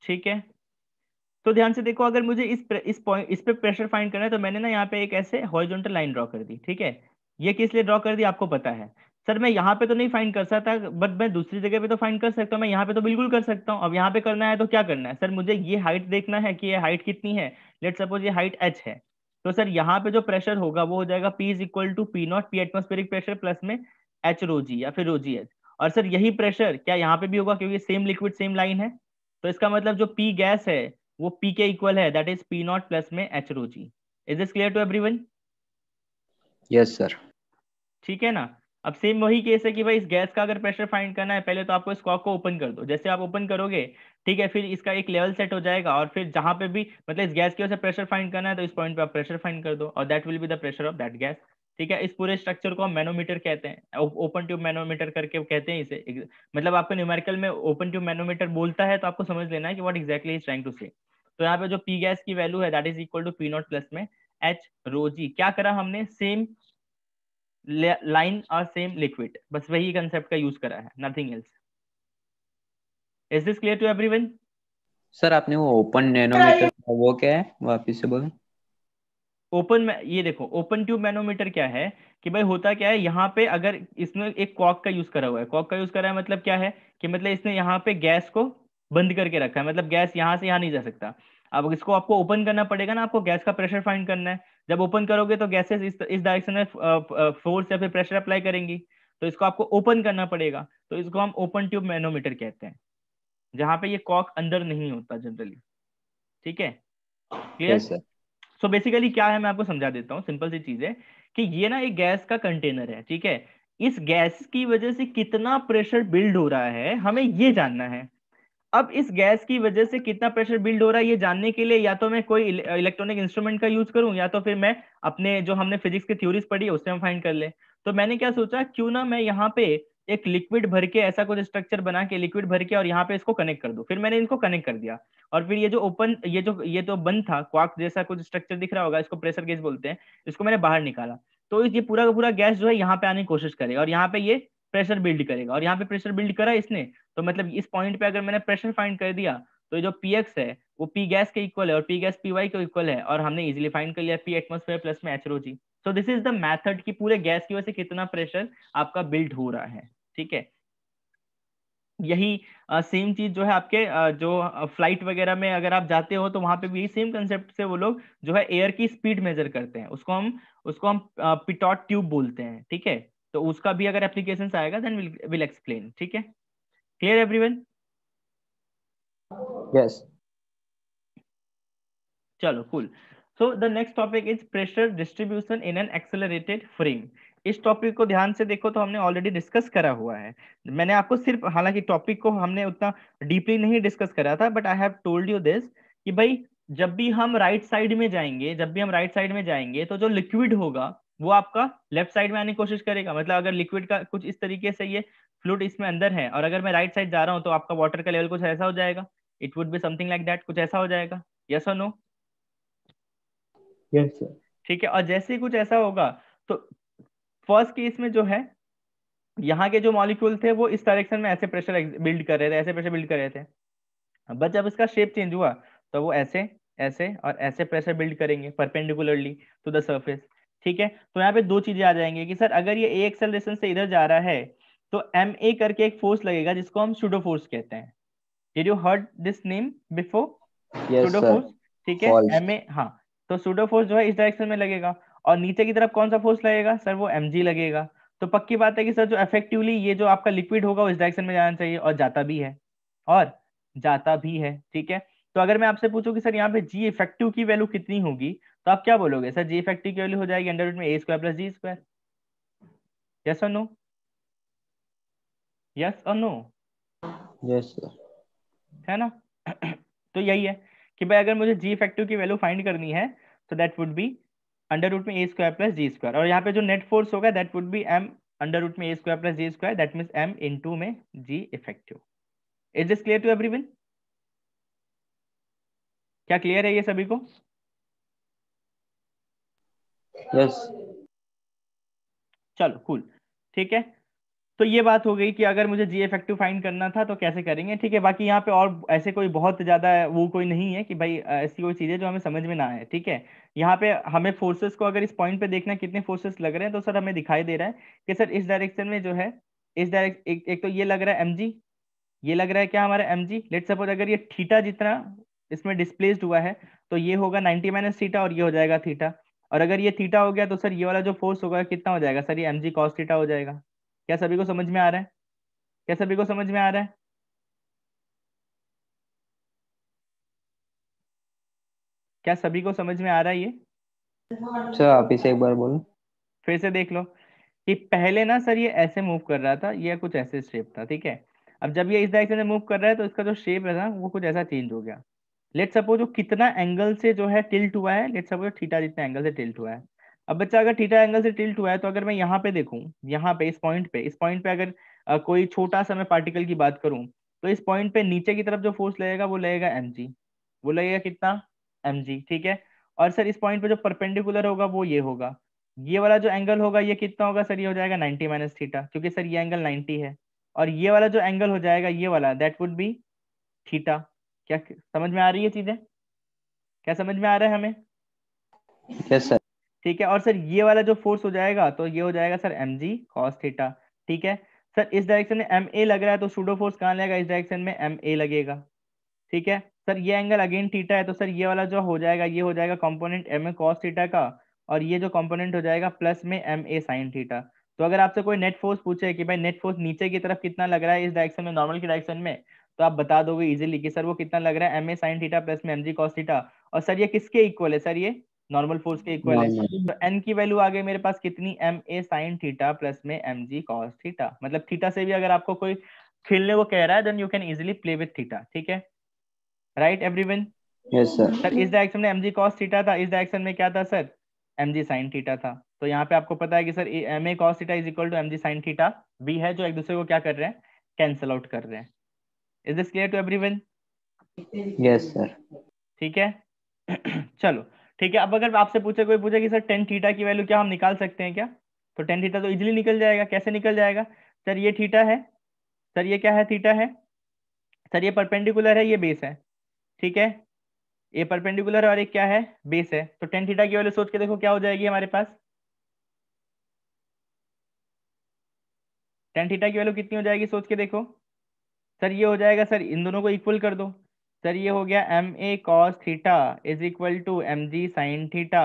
[SPEAKER 1] ठीक है तो ध्यान से देखो अगर मुझे इस प्र, इस पॉइंट इस पे प्रेशर फाइंड करना है तो मैंने ना यहाँ पे एक ऐसे हॉरिजॉन्टल लाइन ड्रॉ कर दी ठीक है ये किस लिए ड्रॉ कर दी आपको पता है सर मैं यहाँ पे तो नहीं फाइंड कर सकता बट मैं दूसरी जगह पे तो फाइंड कर सकता हूँ मैं यहाँ पे तो बिल्कुल कर सकता हूँ अब यहाँ पे करना है तो क्या करना है सर मुझे ये हाइट देखना है कि ये हाइट कितनी है लेट सपोज ये हाइट एच है तो सर यहाँ पे जो प्रेशर होगा वो हो जाएगा P is equal to P naught P atmospheric pressure plus में एच रोजी या फिर रोजी एच और सर यही प्रेशर क्या यहाँ पे भी होगा क्योंकि सेम लिक्विड सेम लाइन है तो इसका मतलब जो पी गैस है वो पी के इक्वल है that is P not plus में H rho G is this clear to everyone yes sir ठीक है ना अब सेम वही केस है कि भाई इस गैस का अगर प्रेशर फाइंड करना है पहले तो आपको इस कॉक को ओपन कर दो जैसे आप ओपन करोगे ठीक है फिर इसका एक लेवल सेट हो जाएगा और फिर जहां पे भी मतलब इस गैस की वजह से प्रेशर फाइंड करना है तो इस पॉइंट पे आप प्रेशर फाइंड कर दो और that will be the pressure of that gas ठीक है इस पूरे स्ट्रक्चर को हम मैनोमीटर कहते हैं ओपन ट्यूब मैनोमीटर करके कहते हैं इसे मतलब आपको न्यूमेरिकल में ओपन ट्यूब मैनोमीटर बोलता है तो आपको समझ लेना है कि what exactly is trying to say तो यहाँ पे जो पी गैस की वैल्यू है that is equal to P not plus में एच रोजी क्या करा हमने सेम लाइन और सेम लिक्विड बस वही कंसेप्ट का यूज करा है nothing else is this clear to everyone sir आपने वो ओपन नैनोमीटर वो क्या है वापिस से बोलें ओपन ये देखो ओपन ट्यूब मैनोमीटर क्या है कि भाई होता क्या है यहाँ पे अगर इसमें एक कॉक का यूज करा हुआ है कॉक का यूज करा है मतलब क्या है कि मतलब इसने यहाँ पे गैस को बंद करके रखा है मतलब गैस यहाँ से यहाँ नहीं जा सकता अब इसको आपको ओपन करना पड़ेगा ना आपको गैस का प्रेशर फाइंड करना है जब ओपन करोगे तो गैसेस इस इस डायरेक्शन में फोर्स या फिर प्रेशर अप्लाई करेंगी तो इसको आपको ओपन करना पड़ेगा तो इसको हम ओपन ट्यूब मैनोमीटर कहते हैं जहाँ पे ये कॉक अंदर नहीं होता जनरली ठीक है क्लियर yes, सो बेसिकली क्या है मैं आपको समझा देता हूँ सिंपल सी चीज है कि ये ना एक गैस का कंटेनर है ठीक है इस गैस की वजह से कितना प्रेशर बिल्ड हो रहा है हमें ये जानना है अब इस गैस की वजह से कितना प्रेशर बिल्ड हो रहा है ये जानने के लिए या तो मैं कोई इलेक्ट्रॉनिक इंस्ट्रूमेंट का यूज करूं या तो फिर मैं अपने जो हमने फिजिक्स की थ्योरीज पढ़ी है उससे हम फाइंड कर ले तो मैंने क्या सोचा क्यों ना मैं यहाँ पे एक लिक्विड भर के ऐसा कुछ स्ट्रक्चर बना के लिक्विड भर के और यहाँ पे इसको कनेक्ट कर दो फिर मैंने इनको कनेक्ट कर दिया और फिर ये जो ओपन ये जो ये तो बंद था क्वाक जैसा कुछ स्ट्रक्चर दिख रहा होगा इसको प्रेशर गेज बोलते हैं इसको मैंने बाहर निकाला तो ये पूरा का पूरा गैस जो है यहाँ पे आने की कोशिश करेगा और यहाँ पे ये प्रेशर बिल्ड करेगा और यहाँ पे प्रेशर बिल्ड करा इसने तो मतलब इस पॉइंट पे अगर मैंने प्रेशर फाइंड कर दिया तो जो पी एक्स है वो पी गैस के इक्वल है और P gas P Y equal है और हमने इजिली फाइंड कर लिया पी एटमोसफेयर प्लस में H rho G so this is the method की पूरे गैस की वजह से कितना प्रेशर आपका बिल्ड हो रहा है ठीक है यही सेम uh, चीज जो है आपके uh, जो फ्लाइट वगैरह में अगर आप जाते हो तो वहां पे भी यही सेम कंसेप्ट से वो लोग जो है एयर की स्पीड मेजर करते हैं उसको हम उसको हम पिटॉट ट्यूब बोलते हैं ठीक है तो उसका भी अगर एप्लीकेशन आएगा देन विल एक्सप्लेन ठीक है क्लियर एवरीवन यस चलो cool cool. So the next topic is pressure distribution in an accelerated frame इस टॉपिक को ध्यान से देखो तो हमने ऑलरेडी डिस्कस करा हुआ है मैंने आपको सिर्फ हालांकि टॉपिक को हमने उतना डीपली नहीं डिस्कस करा था but I have told you this कि भाई जब भी हम राइट right साइड में जाएंगे जब भी हम राइट right साइड में जाएंगे तो जो लिक्विड होगा वो आपका लेफ्ट साइड में आने की कोशिश करेगा मतलब अगर लिक्विड का कुछ इस तरीके से ये फ्लूड इसमें अंदर है और अगर मैं राइट right साइड जा रहा हूँ तो आपका वाटर का लेवल कुछ ऐसा हो जाएगा it would be something like that कुछ ऐसा हो जाएगा यस और नो yes, ठीक है और जैसे ही कुछ ऐसा होगा तो फर्स्ट केस में जो है यहाँ के जो मॉलिक्यूल थे वो इस डायरेक्शन में ऐसे प्रेशर बिल्ड कर रहे थे ऐसे प्रेशर बिल्ड कर रहे थे बट जब इसका शेप चेंज हुआ तो वो ऐसे ऐसे और ऐसे प्रेशर बिल्ड करेंगे परपेंडिकुलरली टू द सर्फेस ठीक है तो यहाँ पे दो चीजें आ जाएंगे कि सर अगर ये ए एक्सेलरेशन से इधर जा रहा है तो एम ए करके एक फोर्स लगेगा जिसको हम शूडो फोर्स कहते हैं did you heard this name before force ठीक है एम ए हाँ तो सुडो फोर्स जो है इस डायरेक्शन में लगेगा और नीचे की तरफ कौन सा फोर्स लगेगा सर वो एम लगेगा तो पक्की बात है कि सर जो इफेक्टिवली ये जो आपका लिक्विड होगा वो इस डायरेक्शन में जाना चाहिए और जाता भी है और जाता भी है ठीक है तो अगर मैं आपसे पूछूं कि सर यहाँ पे जी इफेक्टिव की वैल्यू कितनी होगी तो आप क्या बोलोगे सर जी इफेक्टिव की वैल्यू हो जाएगी अंडर रूट में A square plus G square yes और नो यस और नो यस है ना तो यही है कि भाई अगर मुझे जी इफेक्टिव की वैल्यू फाइंड करनी है so that would be under root में A square plus G square और यहाँ पे जो नेट फोर्स होगा that would be M under root में A square plus G square that means M into में G effective is this clear to every क्या clear है ये सभी को यस yes. चलो कूल cool. ठीक है तो ये बात हो गई कि अगर मुझे जी इफेक्टिव फाइंड करना था तो कैसे करेंगे ठीक है बाकी यहाँ पे और ऐसे कोई बहुत ज्यादा वो कोई नहीं है कि भाई ऐसी कोई चीजें जो हमें समझ में ना आए ठीक है यहाँ पे हमें फोर्सेस को अगर इस पॉइंट पे देखना कितने फोर्सेस लग रहे हैं तो सर हमें दिखाई दे रहा है कि सर इस डायरेक्शन में जो है इस डायरेक्ट एक, एक तो ये लग रहा है एम ये लग रहा है क्या हमारा एम जी लेट सपोज अगर ये थीटा जितना इसमें डिस्प्लेस्ड हुआ है तो ये होगा नाइनटी माइनस थीटा और ये हो जाएगा थीटा और अगर ये थीटा हो गया तो सर ये वाला जो फोर्स होगा कितना हो जाएगा सर ये एम जी थीटा हो जाएगा क्या सभी को समझ में आ रहा है क्या सभी को समझ में आ रहा है क्या सभी को समझ में आ रहा है ये सर आप इसे एक बार बोलो फिर से देख लो कि पहले ना सर ये ऐसे मूव कर रहा था ये कुछ ऐसे शेप था ठीक है अब जब ये इस डायरेक्शन में मूव कर रहा है तो इसका जो शेप है ना वो कुछ ऐसा चेंज हो गया लेट सपोज वो कितना एंगल से जो है टिल्ट हुआ है लेट सपोज थीटा जितना एंगल से टिल्ट हुआ है अब बच्चा अगर थीटा एंगल से टिल्ट हुआ है तो अगर मैं यहाँ पे देखूँ यहाँ पे इस पॉइंट पे इस पॉइंट पे अगर आ, कोई छोटा सा मैं पार्टिकल की बात करूँ तो इस पॉइंट पे नीचे की तरफ जो फोर्स लगेगा वो लगेगा एम वो लगेगा कितना एम ठीक है और सर इस पॉइंट पे जो परपेंडिकुलर होगा वो ये होगा ये वाला जो एंगल होगा ये कितना होगा सर ये हो जाएगा नाइन्टी माइनस थीटा क्योंकि सर ये एंगल नाइन्टी है और ये वाला जो एंगल हो जाएगा ये वाला दैट वुड बी थीटा क्या समझ में आ रही है चीजें क्या समझ में आ रहा है हमें yes, ठीक है और सर ये वाला जो फोर्स हो जाएगा तो ये हो जाएगा sir M G cos theta ठीक है सर इस डायरेक्शन में एम ए लग रहा है तो सूडो फोर्स कहाँ लगेगा इस डायरेक्शन में एम ए लगेगा ठीक है सर ये एंगल अगेन थीटा है तो सर ये वाला जो हो जाएगा ये हो जाएगा component M A cos theta का और ये जो कॉम्पोनेंट हो जाएगा प्लस में एम ए साइन थीटा तो अगर आपसे कोई नेट फोर्स पूछे कि भाई नेट फोर्स नीचे की तरफ कितना लग रहा है इस डायरेक्शन में नॉर्मल की डायरेक्शन में तो आप बता दोगे इजीली कि सर वो कितना लग रहा है M A sine theta plus में एम जी कॉस थीटा और सर ये किसके इक्वल है सर ये नॉर्मल फोर्स के इक्वल है तो एन की वैल्यू आ गई मेरे पास कितनी M A sine theta plus में एम जी कॉस थीटा मतलब थीटा से भी अगर आपको कोई खेलने को कह रहा है then you can easily play with theta ठीक है right everyone yes sir sir इस डायरेक्शन में एम जी कॉस थीटा था इस डायरेक्शन में क्या था sir M G sine theta था तो यहाँ पे आपको पता है कि sir M A cos theta is equal to M G sine theta we है जो एक दूसरे को क्या कर रहे हैं कैंसल आउट कर रहे हैं is this clear to everyone yes sir ठीक है चलो ठीक है अब अगर आपसे पूछे कोई पूछे कि सर टेन थीटा की वैल्यू क्या हम निकाल सकते हैं क्या तो टेन थीटा तो इजिली निकल जाएगा कैसे निकल जाएगा सर ये थीटा है सर ये क्या है थीटा है सर ये परपेंडिकुलर है ये बेस है ठीक है ये परपेंडिकुलर और एक क्या है बेस है तो टेन थीटा की वैल्यू सोच के देखो क्या हो जाएगी हमारे पास टेन थीटा की वैल्यू कितनी हो जाएगी सोच के देखो सर ये हो जाएगा सर इन दोनों को इक्वल कर दो सर ये हो गया M A cos theta is equal to M G sine theta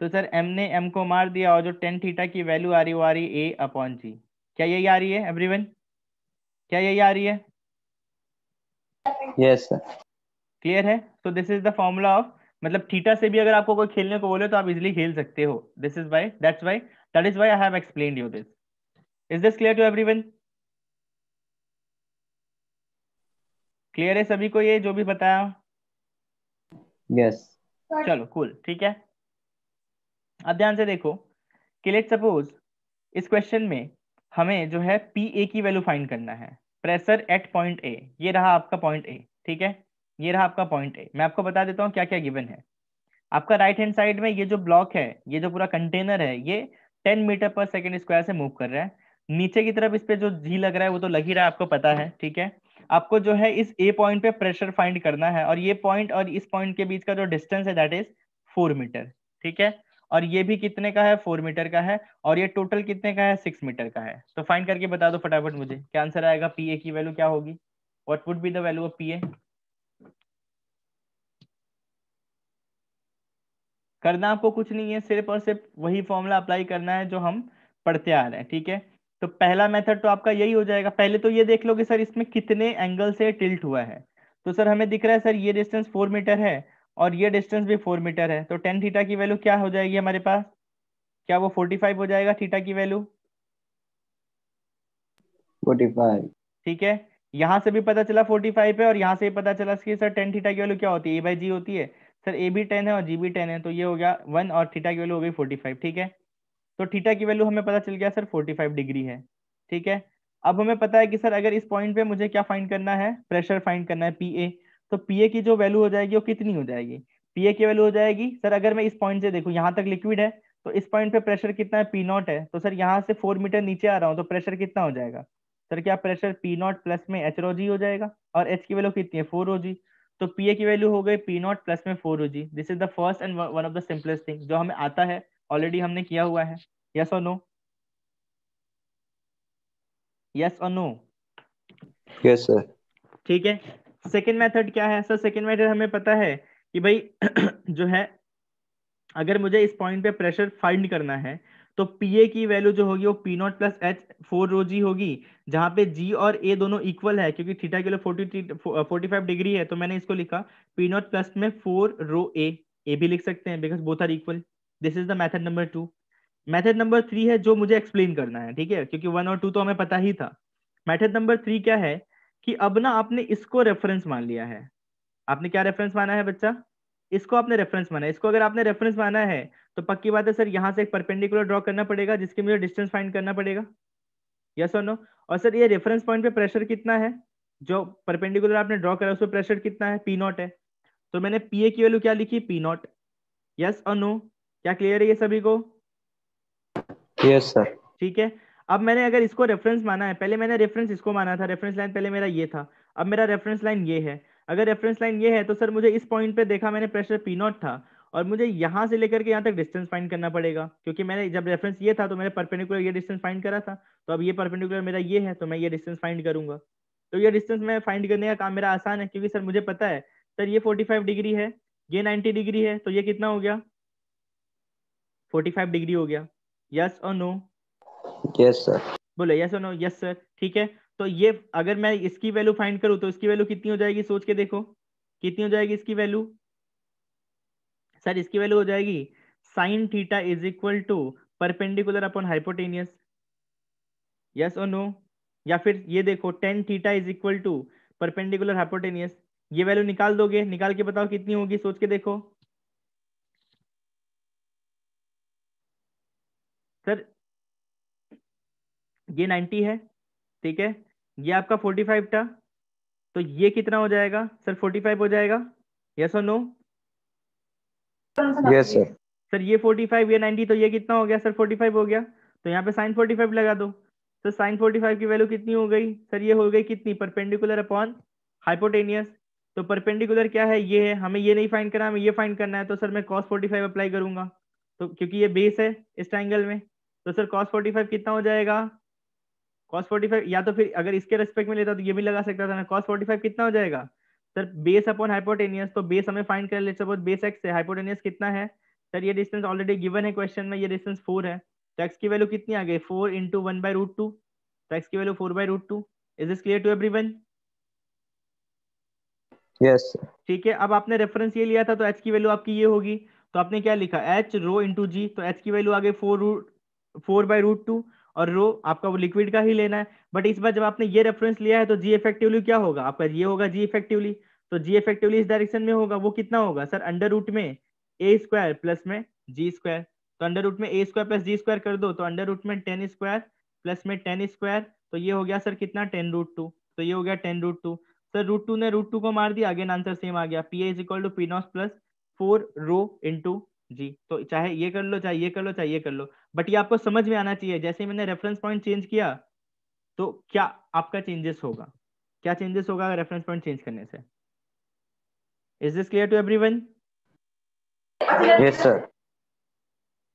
[SPEAKER 1] तो सर एम ने एम को मार दिया और जो टेन थीटा की वैल्यू आ रही वो आ रही ए अपॉन जी क्या यही आ रही है एवरीवन क्या यही आ रही है यस सर क्लियर है so this is the formula of मतलब थीटा से भी अगर आपको कोई खेलने को बोले तो आप इजिली खेल सकते हो this is why that's why that is why I have explain you this is this clear to one clear है सभी को ये जो भी बताया यस yes. चलो कूल cool, ठीक है अब ध्यान से देखो कि लेट सपोज इस क्वेश्चन में हमें जो है पी ए की वैल्यू फाइंड करना है प्रेशर एट पॉइंट ए ये रहा आपका पॉइंट ए ठीक है ये रहा आपका पॉइंट ए मैं आपको बता देता हूँ क्या क्या गिवन है आपका राइट हैंड साइड में ये जो ब्लॉक है ये जो पूरा कंटेनर है ये ten metre per second square से मूव कर रहा है नीचे की तरफ इस पे जो जी लग रहा है वो तो लग ही रहा है आपको पता है ठीक है आपको जो है इस ए पॉइंट पे प्रेशर फाइंड करना है और ये पॉइंट और इस पॉइंट के बीच का जो डिस्टेंस है दैट इज फोर मीटर ठीक है और ये भी कितने का है फोर मीटर का है और ये टोटल कितने का है सिक्स मीटर का है तो फाइंड करके बता दो फटाफट मुझे क्या आंसर आएगा ए की वैल्यू क्या होगी what would be the value of A करना आपको कुछ नहीं है सिर्फ और सिर्फ वही फॉर्मूला अप्लाई करना है जो हम पढ़ते आ रहे हैं ठीक है तो पहला मेथड तो आपका यही हो जाएगा पहले तो ये देख लो कि सर इसमें कितने एंगल से टिल्ट हुआ है तो सर हमें दिख रहा है सर ये डिस्टेंस फोर मीटर है और ये डिस्टेंस भी फोर मीटर है तो टेन थीटा की वैल्यू क्या हो जाएगी हमारे पास क्या वो फोर्टी फाइव हो जाएगा थीटा की वैल्यू फोर्टी फाइव ठीक है यहाँ से भी पता चला फोर्टी फाइव है और यहाँ से भी पता चला कि सर टेन थीटा की वैल्यू क्या होती है ए बाई जी होती है सर ए भी टेन है और जी भी टेन है तो ये हो गया वन और थीटा की वैल्यू हो गई फोर्टी फाइव ठीक है तो थीटा की वैल्यू हमें पता चल गया सर 45 डिग्री है ठीक है अब हमें पता है कि सर अगर इस पॉइंट पे मुझे क्या फाइंड करना है प्रेशर फाइंड करना है ए तो पीए की जो वैल्यू हो जाएगी वो कितनी हो जाएगी पीए की वैल्यू हो जाएगी सर अगर मैं इस पॉइंट से देखूँ यहाँ तक लिक्विड है तो इस पॉइंट पे प्रेशर कितना है पी नॉट है तो सर यहाँ से फोर मीटर नीचे आ रहा हूँ तो प्रेशर कितना हो जाएगा सर क्या प्रेशर पी नॉट प्लस में एच रो जी हो जाएगा और एच की वैल्यू कितनी है फोर ओ जी तो पी ए की वैल्यू हो गई पी नॉट प्लस में फोर ओ G this is the first and one of the simplest thing जो हमें आता है ऑलरेडी हमने किया हुआ है यस और नो यस और नो यस सर ठीक है सेकेंड मेथड क्या है सर सेकेंड मेथड हमें पता है कि भाई जो है अगर मुझे इस पॉइंट पे प्रेशर फाइंड करना है तो पी ए की वैल्यू जो होगी वो P not plus H four rho G होगी जहां पे जी और ए दोनों इक्वल है क्योंकि थीटा के लिए फोर्टी फोर्टी फाइव डिग्री है तो मैंने इसको लिखा पी नॉट प्लस में फोर रो ए ए भी लिख सकते हैं because both are equal this is the method number two method number three है जो मुझे एक्सप्लेन करना है ठीक है क्योंकि वन और टू तो हमें पता ही था मैथड नंबर थ्री क्या है कि अब ना आपने इसको रेफरेंस मान लिया है आपने क्या रेफरेंस माना है बच्चा इसको आपने रेफरेंस माना है इसको अगर आपने रेफरेंस माना है तो पक्की बात है सर यहाँ से एक परपेंडिकुलर ड्रॉ करना पड़ेगा जिसके मुझे डिस्टेंस फाइंड करना पड़ेगा यस और नो और सर ये रेफरेंस पॉइंट पे प्रेशर कितना है जो परपेंडिकुलर आपने ड्रॉ करा उस पर प्रेशर कितना है पी नॉट है तो मैंने पी ए की वैल्यू क्या लिखी पी नॉट यस और नो क्या क्लियर है ये सभी को यस yes, सर ठीक है अब मैंने अगर इसको रेफरेंस माना है पहले मैंने रेफरेंस इसको माना था रेफरेंस लाइन पहले मेरा ये था अब मेरा रेफरेंस लाइन ये है अगर रेफरेंस लाइन ये है तो सर मुझे इस पॉइंट पे देखा मैंने प्रेशर पी नॉट था और मुझे यहाँ से लेकर के यहाँ तक डिस्टेंस फाइंड करना पड़ेगा क्योंकि मैंने जब रेफरेंस ये था तो मैंने परपेंडिकुलर ये डिस्टेंस फाइंड करा था तो अब ये परपेंडिकुलर मेरा ये है तो मैं ये डिस्टेंस फाइंड करूंगा तो ये डिस्टेंस मैं फाइंड करने का काम मेरा आसान है क्योंकि सर मुझे पता है सर ये फोर्टी डिग्री है ये 90 डिग्री है तो ये कितना हो गया फोर्टी फाइव डिग्री हो गया यस और नो यस सर बोले यस और नो यस सर ठीक है तो ये अगर मैं इसकी वैल्यू फाइंड करूँ तो इसकी वैल्यू कितनी हो जाएगी सोच के देखो कितनी हो जाएगी इसकी वैल्यू सर इसकी वैल्यू हो जाएगी sine theta is equal to perpendicular upon hypotenuse yes और नो या फिर ये देखो tan theta is equal to perpendicular hypotenuse ये वैल्यू निकाल दोगे निकाल के बताओ कितनी होगी सोच के देखो सर ये नाइन्टी है ठीक है ये आपका फोर्टी फाइव था तो ये कितना हो जाएगा सर फोर्टी फाइव हो जाएगा यस और नो यस सर सर ये फोर्टी फाइव ये नाइन्टी तो ये कितना हो गया सर फोर्टी फाइव हो गया तो यहाँ पे साइन फोर्टी फाइव लगा दो सर तो साइन फोर्टी फाइव की वैल्यू कितनी हो गई सर ये हो गई कितनी परपेंडिकुलर अपॉन हाइपोटेनियस तो परपेंडिकुलर क्या है ये है हमें ये नहीं फाइंड करना हमें ये फाइंड करना है तो सर मैं कॉस फोर्टी फाइव अप्लाई करूंगा तो क्योंकि ये बेस है इस ट्राइंगल में तो सर कॉस फोर्टी फाइव कितना हो जाएगा कॉस फोर्टी फाइव या तो फिर अगर इसके रेस्पेक्ट में लेता तो ये भी लगा सकता था ना कॉस फोर्टी फाइव कितना हो जाएगा सर बेस अपॉन हाइपोटेनियस तो बेस हमें फाइंड कर ले सपोज बेस एक्स है हाइपोटेनियस कितना है सर ये डिस्टेंस ऑलरेडी गिवन है क्वेश्चन में ये डिस्टेंस फोर है तो एक्स की वैल्यू कितनी आ गई four into one by root two तो एक्स की value four by root two is this clear to every one yes ठीक है अब आपने रेफरेंस ये लिया था तो एच की वैल्यू आपकी ये होगी तो आपने क्या लिखा एच रो इंटू जी तो एच की वैल्यू आ गई four root four by root two और रो आपका वो लिक्विड का ही लेना है बट इस बार जब आपने ये रेफरेंस लिया है तो जी इफेक्टिवली क्या होगा आपका ये होगा जी इफेक्टिवली तो जी इफेक्टिवली इस डायरेक्शन में होगा वो कितना होगा सर अंडर रूट में ए स्क्वायर प्लस में जी स्क्वायर तो अंडर रूट में A square plus G square कर दो तो अंडर रूट में टेन स्क्वायर प्लस में टेन स्क्वायर तो ये हो गया सर कितना टेन रूट टू तो ये हो गया ten root two sir root two ने रूट टू को मार दिया अगेन आंसर सेम आ गया P as equal to P not plus four rho into जी तो चाहे ये कर लो चाहे ये कर लो चाहे ये कर लो बट ये आपको समझ में आना चाहिए जैसे ही मैंने रेफरेंस पॉइंट चेंज किया तो क्या आपका चेंजेस होगा क्या चेंजेस होगा रेफरेंस पॉइंट चेंज करने से is this clear to everyone yes sir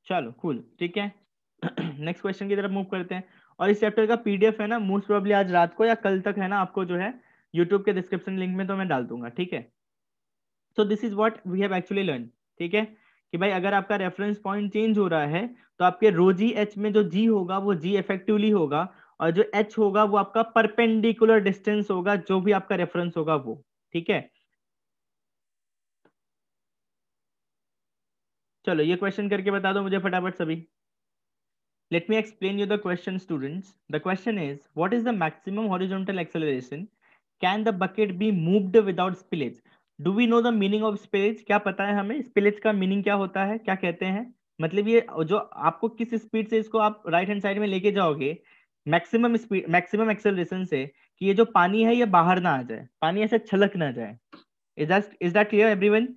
[SPEAKER 1] चलो कूल ठीक है नेक्स्ट क्वेश्चन की तरफ मूव करते हैं और इस चैप्टर का पीडीएफ है ना मोस्ट प्रोबेबली आज रात को या कल तक है ना आपको जो है यूट्यूब के डिस्क्रिप्शन लिंक में तो मैं डाल दूंगा ठीक है so this is what we have actually learn ठीक है कि भाई अगर आपका रेफरेंस पॉइंट चेंज हो रहा है तो आपके रोजी एच में जो जी होगा वो जी इफेक्टिवली होगा और जो एच होगा वो आपका परपेंडिकुलर डिस्टेंस होगा जो भी आपका रेफरेंस होगा वो ठीक है चलो ये क्वेश्चन करके बता दो मुझे फटाफट सभी let me explain you the question students the question is what is the maximum horizontal acceleration can the bucket be moved without spillage do we know the meaning of spillage क्या पता है हमें स्पिलेज का meaning क्या होता है क्या कहते हैं मतलब ये जो आपको किस स्पीड से इसको आप राइट हैंड साइड में लेके जाओगे मैक्सिमम स्पीड मैक्सिमम एक्सेलरेशन से कि ये जो पानी है ये बाहर ना आ जाए पानी ऐसे छलक ना जाए is that clear every one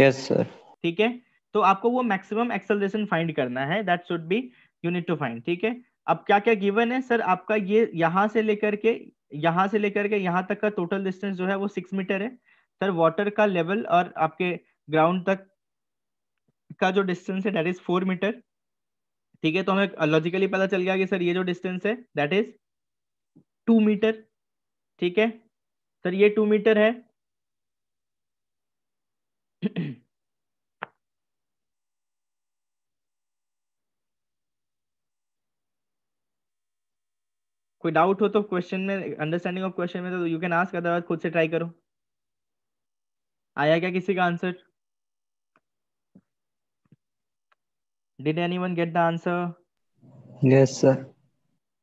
[SPEAKER 1] yes sir ठीक है तो आपको वो मैक्सिमम एक्सेलरेशन फाइंड करना है that should be you need to find ठीक है अब क्या क्या गिवन है सर आपका ये यहाँ से लेकर के यहाँ से लेकर के यहाँ तक का टोटल डिस्टेंस जो है वो सिक्स मीटर है सर वाटर का लेवल और आपके ग्राउंड तक का जो डिस्टेंस है दैट इज फोर मीटर ठीक है तो हमें लॉजिकली पता चल गया कि सर ये जो डिस्टेंस है दैट इज टू मीटर ठीक है सर ये टू मीटर है कोई डाउट हो तो क्वेश्चन में अंडरस्टैंडिंग ऑफ क्वेश्चन में तो यू कैन आस्क अदरवाइज खुद से ट्राई करो आया क्या किसी का answer did any one get the answer yes sir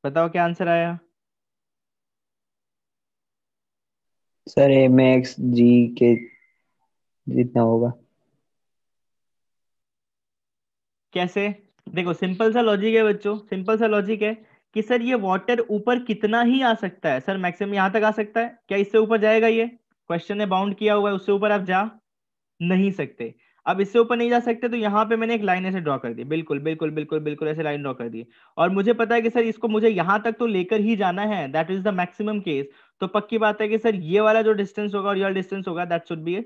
[SPEAKER 1] बताओ क्या आंसर आया सर एम एक्स जी के जितना होगा कैसे देखो सिंपल सा लॉजिक है बच्चों सिंपल सा लॉजिक है कि सर ये वाटर ऊपर कितना ही आ सकता है सर मैक्सिमम यहाँ तक आ सकता है क्या इससे ऊपर जाएगा ये क्वेश्चन ने बाउंड किया हुआ है उससे ऊपर आप जा नहीं सकते अब इससे ऊपर नहीं जा सकते तो यहाँ पे मैंने एक लाइन ऐसे ड्रॉ कर दी बिल्कुल बिल्कुल बिल्कुल बिल्कुल ऐसे लाइन ड्रॉ कर दी और मुझे पता है कि सर इसको मुझे यहाँ तक तो लेकर ही जाना है that is the maximum case तो पक्की बात है कि सर ये वाला जो डिस्टेंस होगा और ये वाला डिस्टेंस होगा दैट शुड बी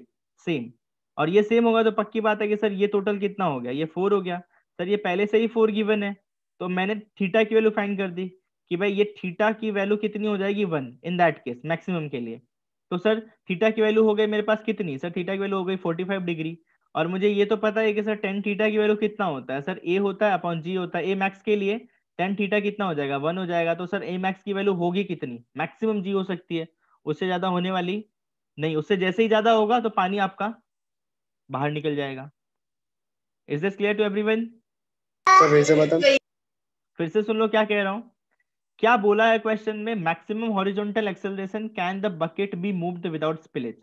[SPEAKER 1] सेम और ये सेम होगा तो पक्की बात है कि सर ये टोटल कितना हो गया ये फोर हो गया सर ये पहले से ही फोर गिवन है तो मैंने थीटा की वैल्यू फाइंड कर दी कि भाई ये थीटा की वैल्यू कितनी हो जाएगी one in that case maximum के लिए तो सर थीटा की वैल्यू हो गई मेरे पास कितनी सर थीटा की वैल्यू हो गई फोर्टी फाइव डिग्री और मुझे ये तो पता है कि सर टेन थीटा की वैल्यू कितना होता है सर ए होता है अपॉन जी होता है ए मैक्स के लिए टेन थीटा कितना हो जाएगा वन हो जाएगा तो सर ए मैक्स की वैल्यू होगी कितनी मैक्सिमम जी हो सकती है उससे ज्यादा होने वाली नहीं उससे जैसे ही ज्यादा होगा तो पानी आपका बाहर निकल जाएगा is this clear to everyone फिर से सुन लो क्या कह रहा हूँ क्या बोला है क्वेश्चन में maximum horizontal acceleration can the bucket be moved without spillage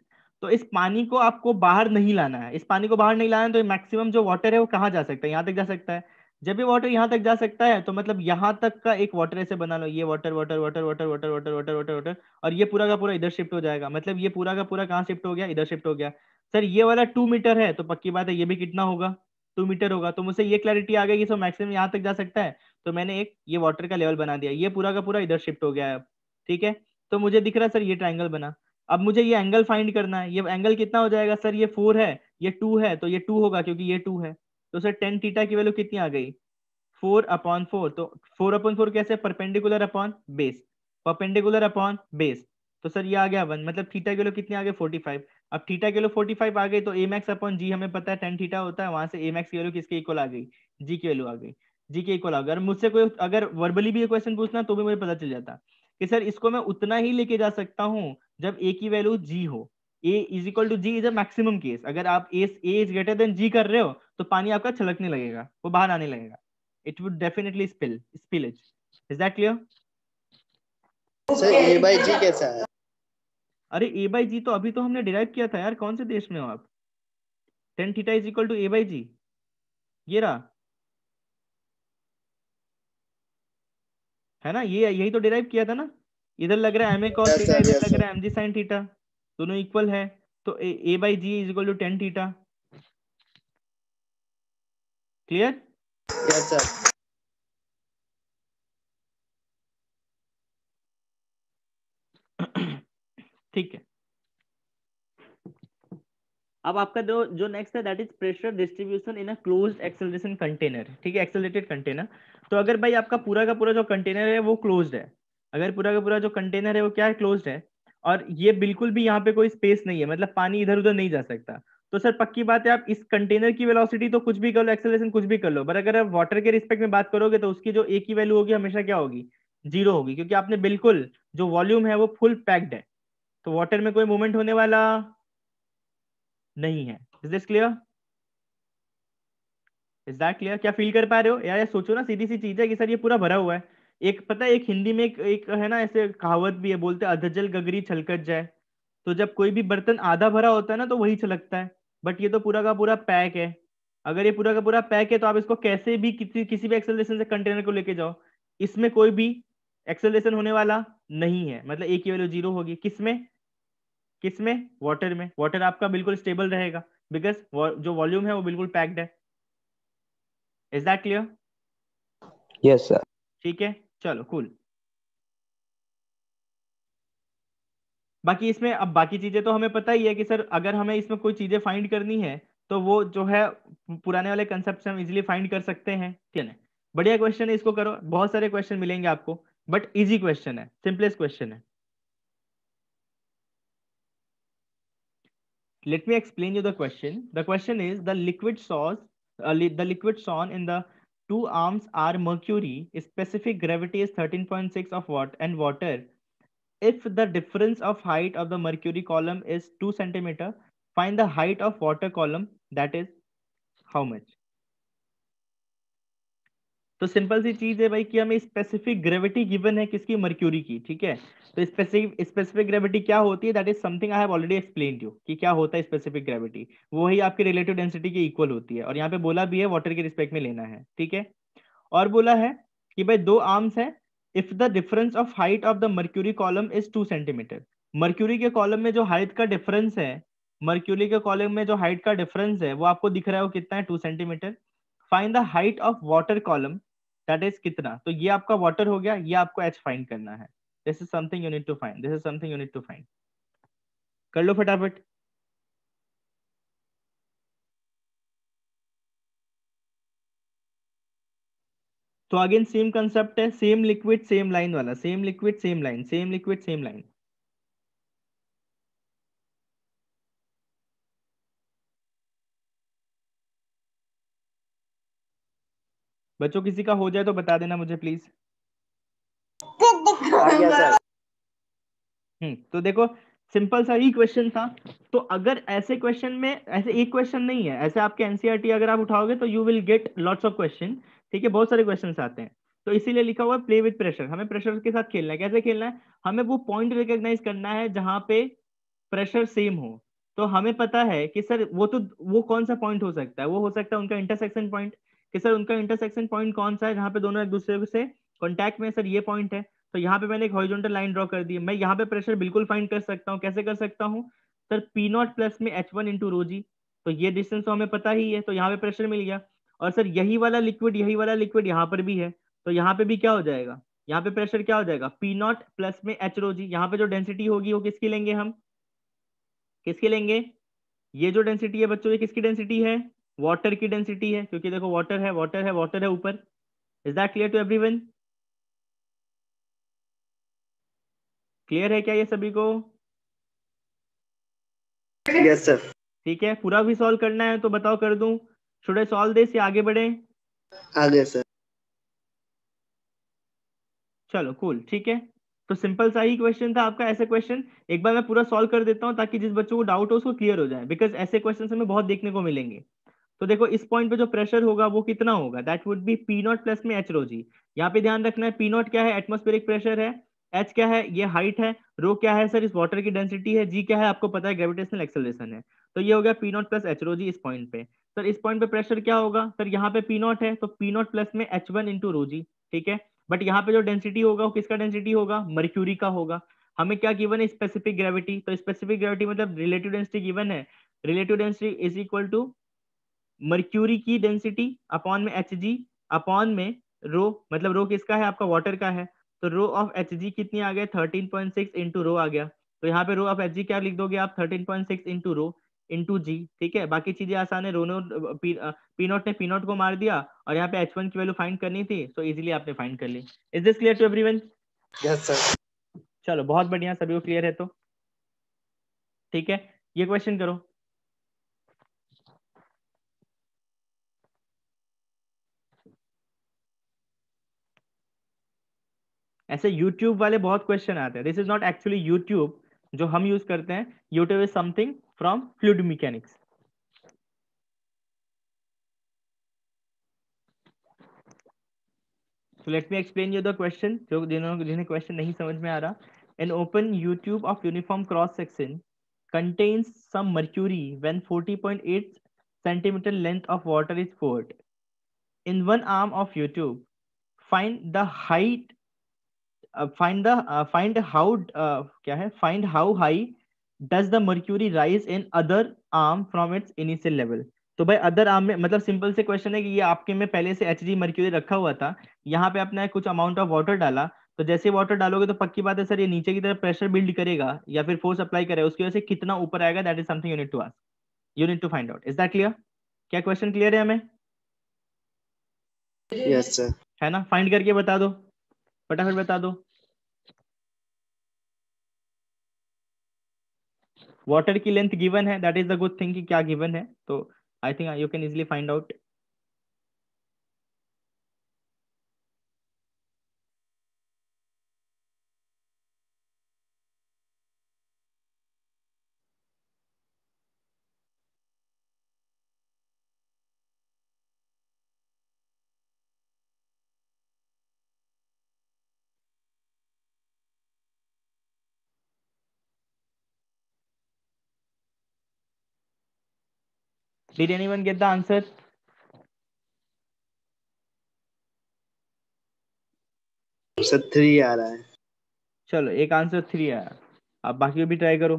[SPEAKER 1] तो इस पानी को आपको बाहर नहीं लाना है इस पानी को बाहर नहीं लाना है तो मैक्सिमम जो वाटर है वो कहाँ जा सकता है यहाँ तक जा सकता है जब भी वाटर यहाँ तक जा सकता है तो मतलब यहाँ तक का एक वाटर ऐसे बना लो ये water water water water water water water water water और ये पूरा का पूरा इधर शिफ्ट हो जाएगा मतलब ये पूरा का पूरा कहाँ शिफ्ट हो गया इधर शिफ्ट हो गया सर ये वाला टू मीटर है तो पक्की बात है ये भी कितना होगा टू मीटर होगा तो मुझे ये क्लैरिटी आ गई कि सो मैक्सिमम यहाँ तक जा सकता है तो मैंने एक ये वाटर का लेवल बना दिया ये पूरा का पूरा इधर शिफ्ट हो गया है अब ठीक है तो मुझे दिख रहा है सर ये ट्राइंगल बना अब मुझे ये एंगल फाइंड करना है ये एंगल कितना हो जाएगा सर ये फोर है ये टू है तो ये टू होगा क्योंकि ये टू है तो सर टेन थीटा की वैल्यू कितनी आ गई फोर अपॉन फोर तो फोर अपॉन फोर कैसे perpendicular upon base perpendicular upon base तो सर ये आ गया वन मतलब थीटा की कितनी आ गए फोर्टी फाइव अब थीटा की वैल्यू फोर्टी फाइव आ गई तो ए मैक्स अपॉन जी हमें पता है टेन थीटा होता है वहां से ए मैक्स की वैल्यू किसके इक्वल आ गई जी की वैल्यू आ गई जीके इक्वल अगर मुझसे कोई अगर वर्बली भी क्वेश्चन पूछना तो भी मुझे पता चल जाता कि सर इसको मैं उतना ही लेके जा सकता हूँ जब ए की वैल्यू जी हो A is equal to G is a maximum case अगर आप A is greater than G कर रहे हो तो पानी आपका छलकने लगेगा वो बाहर आने लगेगा it would definitely spill spillage is that clear sir A by G कैसा है अरे ए बाई जी तो अभी तो हमने डिराइव किया था यार कौन से देश में हो आप tan theta is equal to A by G ये रहा है ना ये यही तो डिराइव किया था ना इधर लग रहा है एम ए कॉस थीटा इधर लग रहा है एम जी साइन थीटा दोनों इक्वल है तो A by G is equal to tan theta clear ठीक है अब आपका जो जो नेक्स्ट है that is pressure distribution in a closed acceleration container ठीक है एक्सेलरेटेड कंटेनर तो अगर भाई आपका पूरा का पूरा जो कंटेनर है वो क्लोज है अगर पूरा का पूरा जो कंटेनर है वो क्या है क्लोज है और ये बिल्कुल भी यहाँ पे कोई स्पेस नहीं है मतलब पानी इधर उधर नहीं जा सकता तो सर पक्की बात है आप इस कंटेनर की वेलोसिटी तो कुछ भी कर लो एक्सेलेशन कुछ भी कर लो पर अगर आप वाटर के रिस्पेक्ट में बात करोगे तो उसकी जो ए की वैल्यू होगी हमेशा क्या होगी जीरो होगी क्योंकि आपने बिल्कुल जो वॉल्यूम है वो फुल पैक्ड है तो वाटर में कोई मूवमेंट होने वाला नहीं है is this clear is that clear क्या फील कर पा रहे हो यार ये सोचो ना सीधी सी चीज है कि सर ये पूरा भरा हुआ है एक पता है एक हिंदी में एक, एक है ना ऐसे कहावत भी है बोलते अधजल गगरी छलकट जाए तो जब कोई भी बर्तन आधा भरा होता है ना तो वही छलकता है बट ये तो पूरा का पूरा पैक है अगर ये पूरा का पूरा पैक है तो आप इसको कैसे भी किसी किसी भी एक्सेलरेशन से कंटेनर को लेके जाओ इसमें कोई भी एक्सेलरेशन होने वाला नहीं है मतलब एक ही वैल्यू जीरो होगी किसमें किसमें वाटर में वाटर आपका बिल्कुल स्टेबल रहेगा बिकॉज जो वॉल्यूम है वो बिल्कुल पैक्ड है is that clear yes sir ठीक है चलो कूल cool. बाकी इसमें अब बाकी चीजें तो हमें पता ही है कि सर अगर हमें इसमें कोई चीजें फाइंड करनी है तो वो जो है पुराने वाले कंसेप्ट हम इजिली फाइंड कर सकते हैं ठीक है बढ़िया क्वेश्चन है इसको करो बहुत सारे क्वेश्चन मिलेंगे आपको बट इजी क्वेश्चन है सिंपलेस्ट क्वेश्चन है let me explain you the question the question is the liquid sauce uh, li the liquid shown in the two arms are mercury. Specific gravity is 13.6 of watt and water. If the difference of height of the mercury column is 2 centimeter, find the height of water column. That is how much? तो simple सी चीज है भाई कि हमें specific gravity given है किसकी mercury की ठीक है तो स्पेसिफिक स्पेसिफिक ग्रेविटी क्या होती है that is something I have already explain you कि क्या होता है स्पेसिफिक ग्रेविटी वही आपकी रिलेटिव डेंसिटी के इक्वल होती है और यहाँ पे बोला भी है वाटर के रिस्पेक्ट में लेना है ठीक है और बोला है कि भाई दो आर्म्स है if the difference of height of the mercury column is two centimetre mercury के कॉलम में जो हाइट का डिफरेंस है मर्क्यूरी के कॉलम में जो हाइट का डिफरेंस है वो आपको दिख रहा है वो कितना है two centimetre find the height of water column that is कितना तो ये आपका वाटर हो गया ये आपको एच फाइंड करना है this is something you need to find this is something you need to find कर लो फटाफट तो अगेन सेम कंसेप्ट है सेम लिक्विड सेम लाइन वाला same liquid same line same liquid same line बच्चों किसी का हो जाए तो बता देना मुझे प्लीज हम्म तो देखो सिंपल सा ही क्वेश्चन था तो अगर ऐसे क्वेश्चन में ऐसे एक क्वेश्चन नहीं है ऐसे आपके एनसीईआरटी e अगर आप उठाओगे तो you will get lots of question ठीक है बहुत सारे क्वेश्चन आते हैं तो इसीलिए लिखा हुआ है प्ले विथ प्रेशर हमें प्रेशर के साथ खेलना है कैसे खेलना है हमें वो पॉइंट रिकग्नाइज करना है जहां पे प्रेशर सेम हो तो हमें पता है कि सर वो तो वो कौन सा पॉइंट हो सकता है वो हो सकता है उनका इंटरसेक्शन पॉइंट कि सर उनका इंटरसेक्शन पॉइंट कौन सा है जहाँ पे दोनों एक दूसरे से कॉन्टैक्ट में सर ये पॉइंट है तो यहाँ पे मैंने एक हॉरिजॉन्टल लाइन ड्रॉ कर दी मैं यहाँ पे प्रेशर बिल्कुल फाइंड कर सकता हूँ कैसे कर सकता हूँ सर पी नॉट प्लस में एच वन इंटू रोजी तो ये डिस्टेंस तो हमें पता ही है तो यहाँ पे प्रेशर मिल गया और सर यही वाला लिक्विड यही वाला लिक्विड यहाँ पर भी है तो यहाँ पे भी क्या हो जाएगा यहाँ पे प्रेशर क्या हो जाएगा पी नॉट प्लस में एच रोजी यहाँ पे जो डेंसिटी होगी वो किसकी लेंगे हम किसकी लेंगे ये जो डेंसिटी है बच्चों ये किसकी डेंसिटी है वाटर की डेंसिटी है क्योंकि देखो वाटर है वाटर है वाटर है ऊपर is that clear to everyone clear है क्या ये सभी को यस सर ठीक है पूरा भी सॉल्व करना है तो बताओ कर दूं शुड आई सॉल्व दिस या आगे बढ़े आगे सर चलो कूल ठीक है तो सिंपल सा ही क्वेश्चन था आपका ऐसे क्वेश्चन एक बार मैं पूरा सॉल्व कर देता हूं ताकि जिस बच्चों को डाउट हो उसको क्लियर हो जाए बिकॉज ऐसे क्वेश्चन हमें बहुत देखने को मिलेंगे तो देखो इस पॉइंट पे जो प्रेशर होगा वो कितना होगा that would be P not plus में एच रोजी यहाँ पे ध्यान रखना है पी नॉट क्या है एटमोस्फेरिक प्रेशर है एच क्या है ये हाइट है रो क्या है सर इस वाटर की डेंसिटी है जी क्या है आपको पता है ग्रेविटेशनल एक्सेलरेशन है तो ये हो गया पी नॉट प्लस एच रोजी इस पॉइंट पे सर इस पॉइंट पे प्रेशर क्या होगा सर यहाँ पे पी नॉट है तो पी नॉट प्लस में H one into rho G ठीक है बट यहाँ पे जो डेंसिटी होगा वो किसका डेंसिटी होगा मर्क्यूरी का होगा हमें क्या गिवन है स्पेसिफिक ग्रेविटी तो स्पेसिफिक ग्रेविटी मतलब रिलेटिव डेंसिटी गिवन है relative density is equal to mercury की डेंसिटी अपॉन में एच जी अपॉन में रो मतलब रो किसका है आपका वाटर का है तो रो ऑफ एच जी कितनी आ गया thirteen point six into rho आ गया तो यहाँ पे रो ऑफ एच जी क्या लिख दोगे आप thirteen point six into rho into जी ठीक है बाकी चीजें आसान है रोनो पी, पीनोट ने पीनोट को मार दिया और यहाँ पे एच वन की वैल्यू फाइंड करनी थी सो इजिली आपने फाइंड कर ली is this clear to one yes sir चलो बहुत बढ़िया सभी को क्लियर है तो ठीक है ये क्वेश्चन करो ऐसे YouTube वाले बहुत क्वेश्चन आते हैं this is not actually YouTube जो हम यूज करते हैं U tube is something from fluid mechanics तो let me explain you the question जो जिन्होंने जिन्हें क्वेश्चन नहीं समझ में आ रहा an open U tube of uniform cross section contains some mercury point eight centimetre length of water is fort in one arm of U tube find the height find the find how क्या है find how high does the mercury rise in other arm from its initial level तो भाई other arm में मतलब simple से question है कि ये आपके में पहले से एच जी मर्क्यूरी रखा हुआ था यहाँ पे आपने कुछ अमाउंट ऑफ वाटर डाला तो जैसे वाटर डालोगे तो पक्की बात है सर ये नीचे की तरफ प्रेशर बिल्ड करेगा या फिर फोर्स अप्लाई करेगा उसकी वजह से कितना ऊपर आएगा that is something you need to ask you need to find out is that clear क्या क्वेश्चन क्लियर है हमें यस yes, सर है ना फाइंड करके बता दो फटाफट बता दो वाटर की लेंथ गिवन है that is the good thing कि क्या गिवन है तो I think you can easily find out Did anyone get the answer? Sir three आ रहा है चलो एक आंसर थ्री आया आप बाकी भी ट्राई करो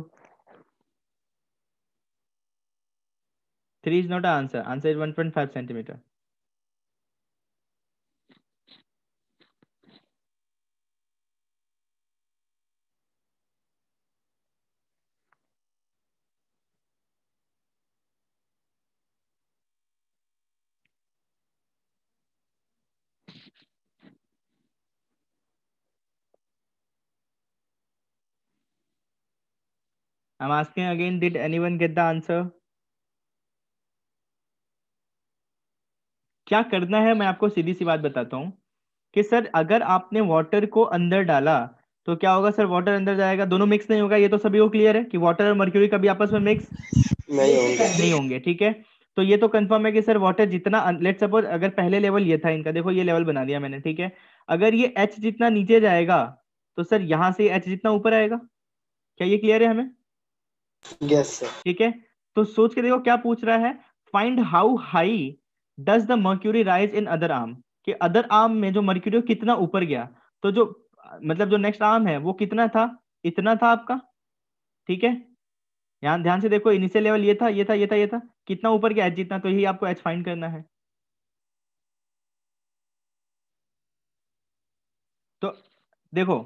[SPEAKER 1] three is not answer answer is one point five centimetre I'm asking again, did anyone get the answer? क्या करना है मैं आपको सीधी सी बात बताता हूँ कि सर अगर आपने वाटर को अंदर डाला तो क्या होगा सर वाटर अंदर जाएगा दोनों मिक्स नहीं होगा ये तो सभी को क्लियर है कि वाटर और मर्क्यूरी कभी आपस में मिक्स नहीं होंगे नहीं होंगे ठीक है तो ये तो कंफर्म है कि सर वाटर जितना लेट अं, सपोज अगर पहले लेवल ये था इनका देखो ये लेवल बना दिया मैंने ठीक है अगर ये एच जितना नीचे जाएगा तो सर यहाँ से एच जितना ऊपर आएगा क्या ये क्लियर है हमें yes, ठीक है तो सोच के देखो क्या पूछ रहा है find how high does the mercury rise in other arm कि अदर आर्म में जो मर्क्यूरी कितना ऊपर गया तो जो मतलब जो नेक्स्ट आर्म है वो कितना था इतना था आपका ठीक है यहाँ ध्यान से देखो इनिशियल लेवल ये था ये था ये था ये था कितना ऊपर गया एच जितना तो यही आपको एच फाइंड करना है तो देखो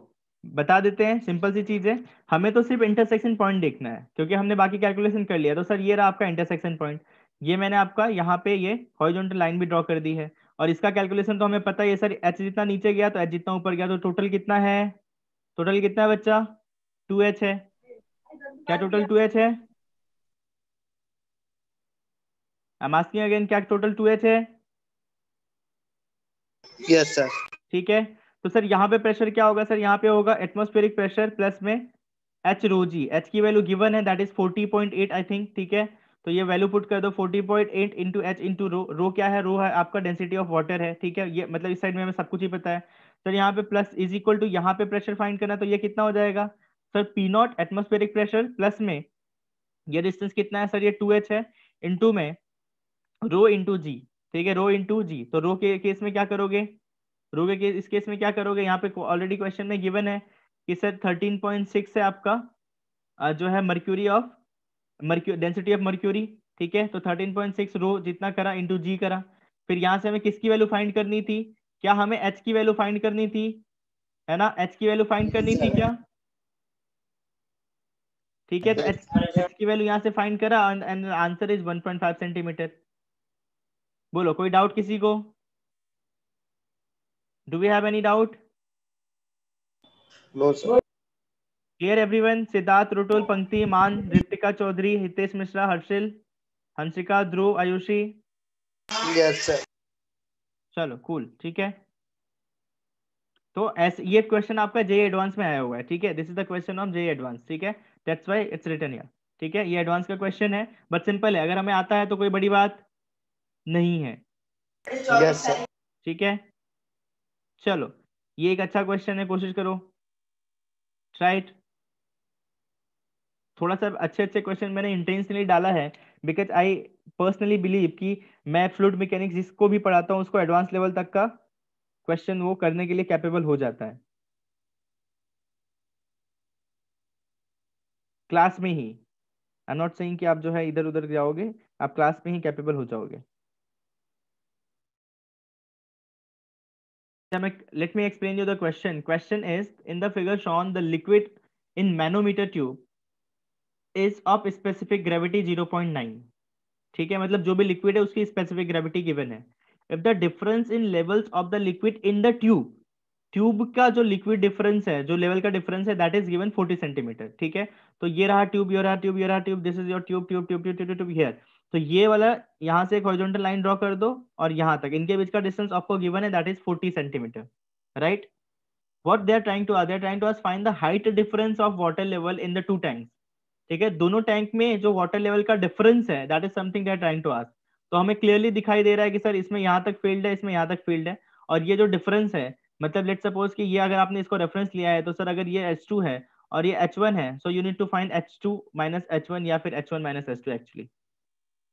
[SPEAKER 1] बता देते हैं सिंपल सी चीज है हमें तो सिर्फ इंटरसेक्शन पॉइंट देखना है क्योंकि हमने बाकी कैलकुलेशन कर लिया तो सर ये रहा आपका इंटरसेक्शन पॉइंट ये मैंने आपका यहाँ पे ये हॉरिजॉन्टल लाइन भी ड्रॉ कर दी है और इसका कैलकुलेशन तो हमें पता है सर एच जितना नीचे गया तो एच जितना ऊपर गया तो टोटल कितना है टोटल कितना है बच्चा टू एच है
[SPEAKER 2] क्या टोटल टू
[SPEAKER 1] एच है I'm asking again क्या टोटल टू एच है यस सर ठीक है तो सर यहाँ पे प्रेशर क्या होगा सर यहाँ पे होगा एटमोस्फेरिक प्रेशर प्लस में एच रोजी एच की वैल्यू गिवन है that is eight I think ठीक है तो ये वैल्यू पुट कर दो forty point eight into h into rho rho क्या है रो है आपका डेंसिटी ऑफ वाटर है ठीक है ये मतलब इस साइड में हमें सब कुछ ही पता है सर यहाँ पे प्लस इज इक्वल टू यहाँ पे प्रेशर फाइंड करना तो ये कितना हो जाएगा sir P naught atmospheric pressure plus में ये डिस्टेंस कितना है सर ये टू एच है इंटू में रो इंटू जी ठीक है रो इंटू जी तो रो के केस में क्या करोगे रोगे के इस केस में क्या करोगे यहाँ पे ऑलरेडी क्वेश्चन में गिवन है कि सर थर्टीन पॉइंट सिक्स है आपका जो है mercury of mercury density of mercury ठीक है तो थर्टीन पॉइंट सिक्स रो जितना करा इंटू जी करा फिर यहाँ से हमें किसकी वैल्यू फाइंड करनी थी क्या हमें एच की वैल्यू फाइंड करनी थी है ना एच की वैल्यू फाइंड करनी थी क्या ठीक है तो एच की वैल्यू यहाँ से फाइंड करा एंड आंसर इज 1.5 सेंटीमीटर बोलो कोई डाउट किसी को do we have any doubt no sir clear everyone siddharth rutul pankti man ritika choudhary hitesh mishra harshil hansika Dhruv ayushi yes sir chalo cool theek hai तो ऐसे ये question आपका जे advance में आया हुआ है ठीक है this is the question of J advance ठीक है that's why it's written here ठीक है ये एडवांस का क्वेश्चन है बट सिंपल है अगर हमें आता है तो कोई बड़ी बात नहीं है yes, ठीक है चलो ये एक अच्छा क्वेश्चन है कोशिश करो राइट थोड़ा सा अच्छे अच्छे क्वेश्चन मैंने इंटेंशनली डाला है बिकॉज आई पर्सनली बिलीव कि मैं फ्लूड मैकेनिक्स जिसको भी पढ़ाता हूँ उसको एडवांस लेवल तक का क्वेश्चन वो करने के लिए कैपेबल हो जाता है क्लास में ही आई नॉट सेइंग कि आप जो है इधर उधर जाओगे आप क्लास में ही कैपेबल हो जाओगे let me explain you the question. Question is, in the figure shown, the liquid in manometer tube is of specific gravity 0.9. ठीक है मतलब जो भी लिक्विड है उसकी स्पेसिफिक ग्रेविटी गिवन है if the difference in levels of the liquid in the tube tube का जो लिक्विड डिफरेंस है जो लेवल का डिफरेंस है दैट इज गिवन 40 सेंटीमीटर ठीक है तो ये रहा ट्यूब ये रहा ट्यूब ये रहा tube this is your tube tube tube tube tube here तो ये वाला यहाँ से एक हॉरिजॉन्टल लाइन ड्रॉ कर दो और यहाँ तक इनके बीच का डिस्टेंस आपको गिवन है that is 40 centimetre right what they are trying to are trying to find the height difference of water level in the two tank ठीक है दोनों टैंक में जो वाटर लेवल का डिफरेंस है that is something they are trying to ask तो हमें clearly दिखाई दे रहा है कि सर इसमें यहाँ तक फील्ड है इसमें यहाँ तक फील्ड है और ये जो डिफरेंस है मतलब लेट सपोज कि ये अगर आपने इसको रेफरेंस लिया है तो सर अगर ये एच है और ये एच है so you need to find h two minus h one या फिर h one minus h two actually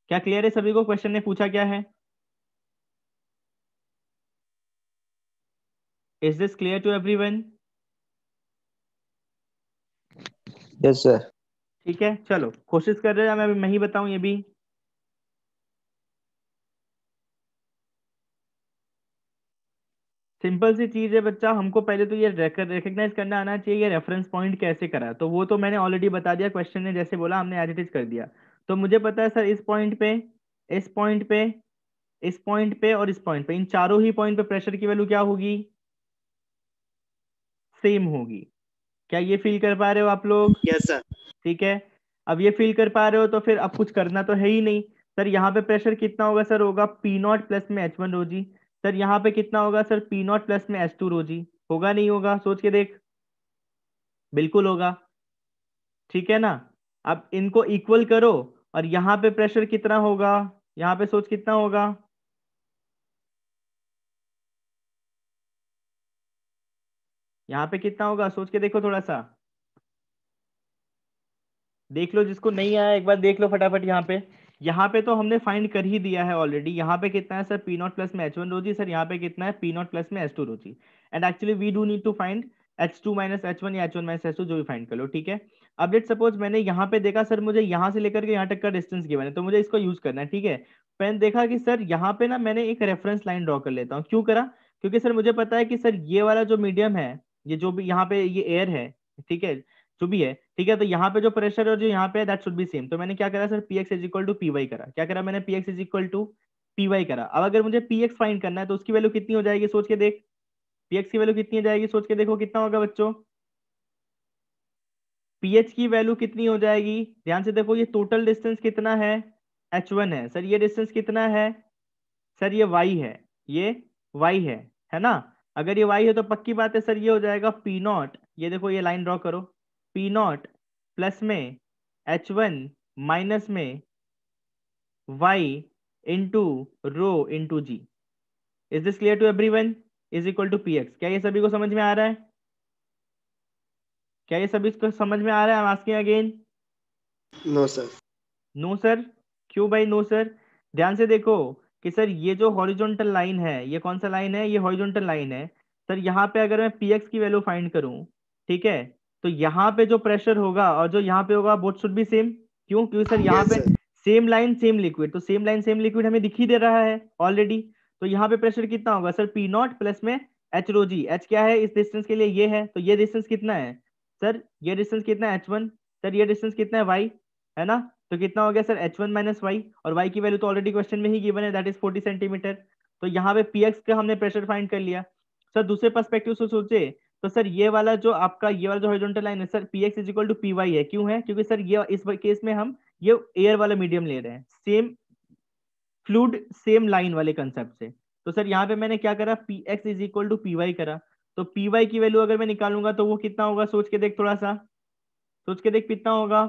[SPEAKER 1] क्या क्लियर है सभी को क्वेश्चन ने पूछा क्या है is this clear to everyone yes sir ठीक है चलो कोशिश कर रहे हैं मैं मैं ही बताऊं ये भी सिंपल सी चीज है बच्चा हमको पहले तो ये रिकग्नाइज करना आना चाहिए ये रेफरेंस पॉइंट कैसे करा तो वो तो मैंने ऑलरेडी बता दिया क्वेश्चन ने जैसे बोला हमने एजिटेज कर दिया तो मुझे पता है सर इस पॉइंट पे इस पॉइंट पे इस पॉइंट पे और इस पॉइंट पे इन चारों ही पॉइंट पे प्रेशर की वैल्यू क्या होगी सेम होगी क्या ये फील कर पा रहे हो आप लोग यस सर ठीक है अब ये फील कर पा रहे हो तो फिर अब कुछ करना तो है ही नहीं सर यहाँ पे प्रेशर कितना होगा सर होगा पी नॉट प्लस में एच वन रोजी सर यहाँ पे कितना होगा सर पी नॉट प्लस में एच टू रोजी होगा नहीं होगा सोच के देख बिल्कुल होगा ठीक है ना अब इनको इक्वल करो और यहां पे प्रेशर कितना होगा यहां पे सोच कितना होगा यहां पे कितना होगा सोच के देखो थोड़ा सा देख लो जिसको नहीं आया एक बार देख लो फटाफट यहाँ पे यहाँ पे तो हमने फाइंड कर ही दिया है ऑलरेडी यहाँ पे कितना है सर पी नॉट प्लस में एच वन रोजी सर यहाँ पे कितना है पी नॉट प्लस में h two rho g and actually we do need to find h two minus h one या h one minus h two जो भी find कर लो ठीक है अब लेट सपोज मैंने यहाँ पे देखा सर मुझे यहाँ से लेकर के यहाँ तक का डिस्टेंस गिवन है तो मुझे इसको यूज करना है ठीक है मैंने देखा कि सर यहाँ पे ना मैंने एक रेफरेंस लाइन ड्रॉ कर लेता हूँ क्यों करा क्योंकि सर मुझे पता है कि सर ये वाला जो मीडियम है ये जो भी यहाँ पे ये एयर है ठीक है जो भी है ठीक है तो यहाँ पे जो प्रेशर और जो यहाँ पे दैट शुड बी सेम तो मैंने क्या करा sir P x is equal to P y करा क्या करा मैंने P x is equal to P y करा अब अगर मुझे पी एक्स फाइंड करना है तो उसकी वैल्यू कितनी हो जाएगी सोच के देख पीएच की वैल्यू कितनी जाएगी सोच के देखो कितना होगा बच्चों पीएच की वैल्यू कितनी हो जाएगी ध्यान से देखो ये टोटल डिस्टेंस कितना है एच वन है सर ये डिस्टेंस कितना है सर ये वाई है ये वाई है है ना अगर ये वाई है तो पक्की बात है सर ये हो जाएगा पी नॉट ये देखो ये लाइन ड्रॉ करो पी नॉट प्लस में एच वन माइनस में y into rho into g is this clear to every one is equal to P x क्या ये सभी को समझ में आ रहा है क्या ये सभी को समझ में आ रहा है हम asking again no sir no sir क्यों भाई नो सर ध्यान से देखो कि सर ये जो हॉरिजॉन्टल लाइन है ये कौन सा लाइन है ये हॉरिजॉन्टल लाइन है सर यहाँ पे अगर मैं पी एक्स की वैल्यू फाइंड करूँ ठीक है तो यहाँ पे जो प्रेशर होगा और जो यहाँ पे होगा बोट शुड भी सेम क्यों क्योंकि सर यहाँ yes, पे सेम लाइन सेम लिक्विड तो सेम लाइन सेम लिक्विड हमें दिखी दे रहा है ऑलरेडी तो यहाँ पे प्रेशर कितना होगा सर पी नॉट प्लस में एच रो जी एच क्या है इस डिस्टेंस के लिए ये है तो ये डिस्टेंस कितना है सर ये डिस्टेंस कितना है एच वन सर ये डिस्टेंस कितना है वाई है ना तो कितना हो गया sir h one minus y और वाई की वैल्यू तो ऑलरेडी क्वेश्चन में ही गिवन है दैट इज फोर्टी सेंटीमीटर तो यहाँ पे पी एक्स का हमने प्रेशर फाइंड कर लिया सर दूसरे परस्पेक्टिव से सोचे तो सर ये वाला जो आपका ये वाला जो हॉरिजॉन्टल लाइन है sir P x is equal to P y है क्यों है क्योंकि सर ये इस केस में हम ये एयर वाला मीडियम ले रहे हैं सेम फ्लूड सेम लाइन वाले कंसेप्ट से तो सर यहाँ पे मैंने क्या करा P x is equal to P y करा तो पी वाई की वैल्यू अगर मैं निकालूंगा तो वो कितना होगा सोच के देख थोड़ा सा सोच के देख कितना होगा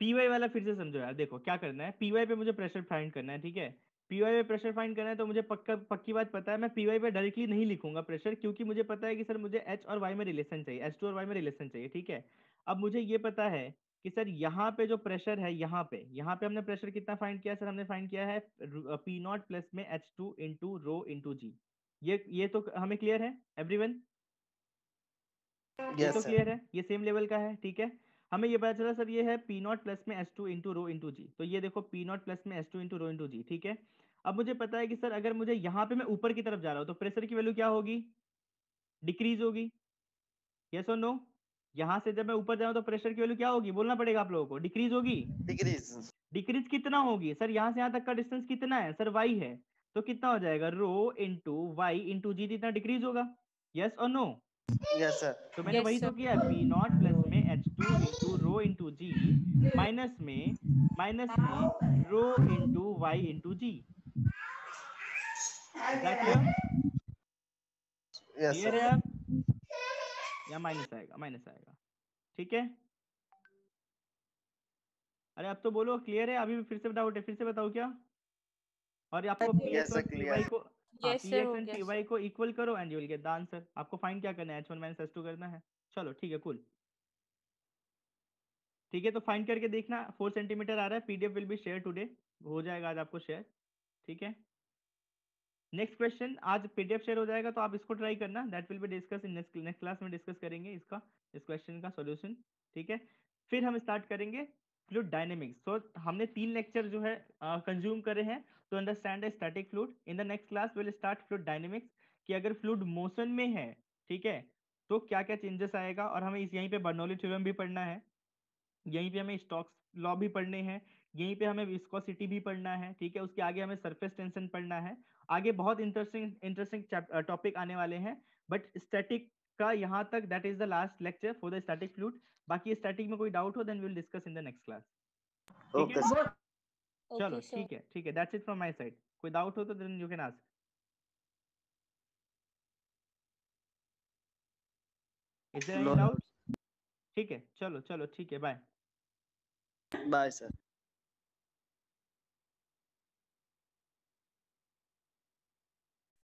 [SPEAKER 1] पीवाई वाला फिर से समझो यार देखो क्या करना है पीवाई पे मुझे प्रेशर फाइंड करना है ठीक है पीवाई पे प्रेशर फाइंड करना है तो मुझे पक्का पक्की बात पता है मैं पीवाई पे डायरेक्टली नहीं लिखूंगा प्रेशर क्योंकि मुझे पता है कि सर मुझे एच और वाई में रिलेशन चाहिए एच टू और वाई में रिलेशन चाहिए ठीक है अब मुझे ये पता है कि सर यहाँ पे जो प्रेशर है यहाँ पे यहाँ पे हमने प्रेशर कितना फाइंड किया सर हमने फाइंड किया है पी नॉट प्लस में h two into rho into g ये ये तो हमें क्लियर है एवरीवन yes, ये तो क्लियर है ये सेम लेवल का है ठीक है हमें ये पता चला सर ये है पी नॉट प्लस में s two into rho into जी तो ये देखो पी नॉट प्लस में s two into rho into जी ठीक है अब मुझे पता है कि सर अगर मुझे यहाँ पे मैं ऊपर की तरफ जा रहा हूँ तो प्रेशर की वैल्यू क्या होगी डिक्रीज होगी ये सो नो यहाँ से जब मैं ऊपर जाऊँ तो प्रेशर की वैल्यू क्या होगी बोलना पड़ेगा आप लोगों को डिक्रीज होगी डिक्रीज डिक्रीज कितना होगी सर यहाँ से यहाँ तक का डिस्टेंस कितना है सर वाई है तो कितना हो जाएगा rho into y into g इतना डिक्रीज होगा यस और नो यस सर तो मैंने yes, वही तो किया पी नॉट प्लस में h two into rho into g minus में माइनस में rho into y into g या माइनस आएगा माइनस आएगा ठीक है अरे आप तो बोलो क्लियर है अभी फिर से डाउट है फिर से बताओ क्या और आपको yes, को इक्वल हाँ, करो and you will get the answer आपको फाइंड क्या करना है h one minus h two करना है चलो ठीक है कुल cool. ठीक है तो फाइंड करके देखना फोर सेंटीमीटर आ रहा है PDF will be share today हो जाएगा आज आपको शेयर ठीक है नेक्स्ट क्वेश्चन आज पीडीएफ शेयर हो जाएगा तो आप इसको ट्राई करना that will be discuss in next next class में डिस्कस करेंगे इसका इस क्वेश्चन का सोल्यूशन ठीक है फिर हम स्टार्ट करेंगे फ्लूड डायनेमिक्स सो हमने तीन लेक्चर जो है कंज्यूम करे हैं to understand static fluid in the next class will start fluid dynamics कि अगर फ्लूड मोशन में है ठीक है तो क्या क्या चेंजेस आएगा और हमें इस यहीं पे बर्नौली थ्योरम भी पढ़ना है यहीं पे हमें स्टॉक्स लॉ भी पढ़ने हैं यहीं पे हमें विस्कोसिटी भी पढ़ना है ठीक है उसके आगे हमें सरफेस टेंशन पढ़ना है आगे बहुत इंटरेस्टिंग इंटरेस्टिंग टॉपिक आने वाले हैं बट स्टैटिक का यहाँ तक that is the last lecture for the static fluid बाकी स्टैटिक में कोई डाउट हो then we will discuss in the next class चलो ठीक है ठीक है that's it from my side कोई डाउट हो तो then you can ask is there any doubt ठीक है चलो चलो ठीक है बाय Bye, sir.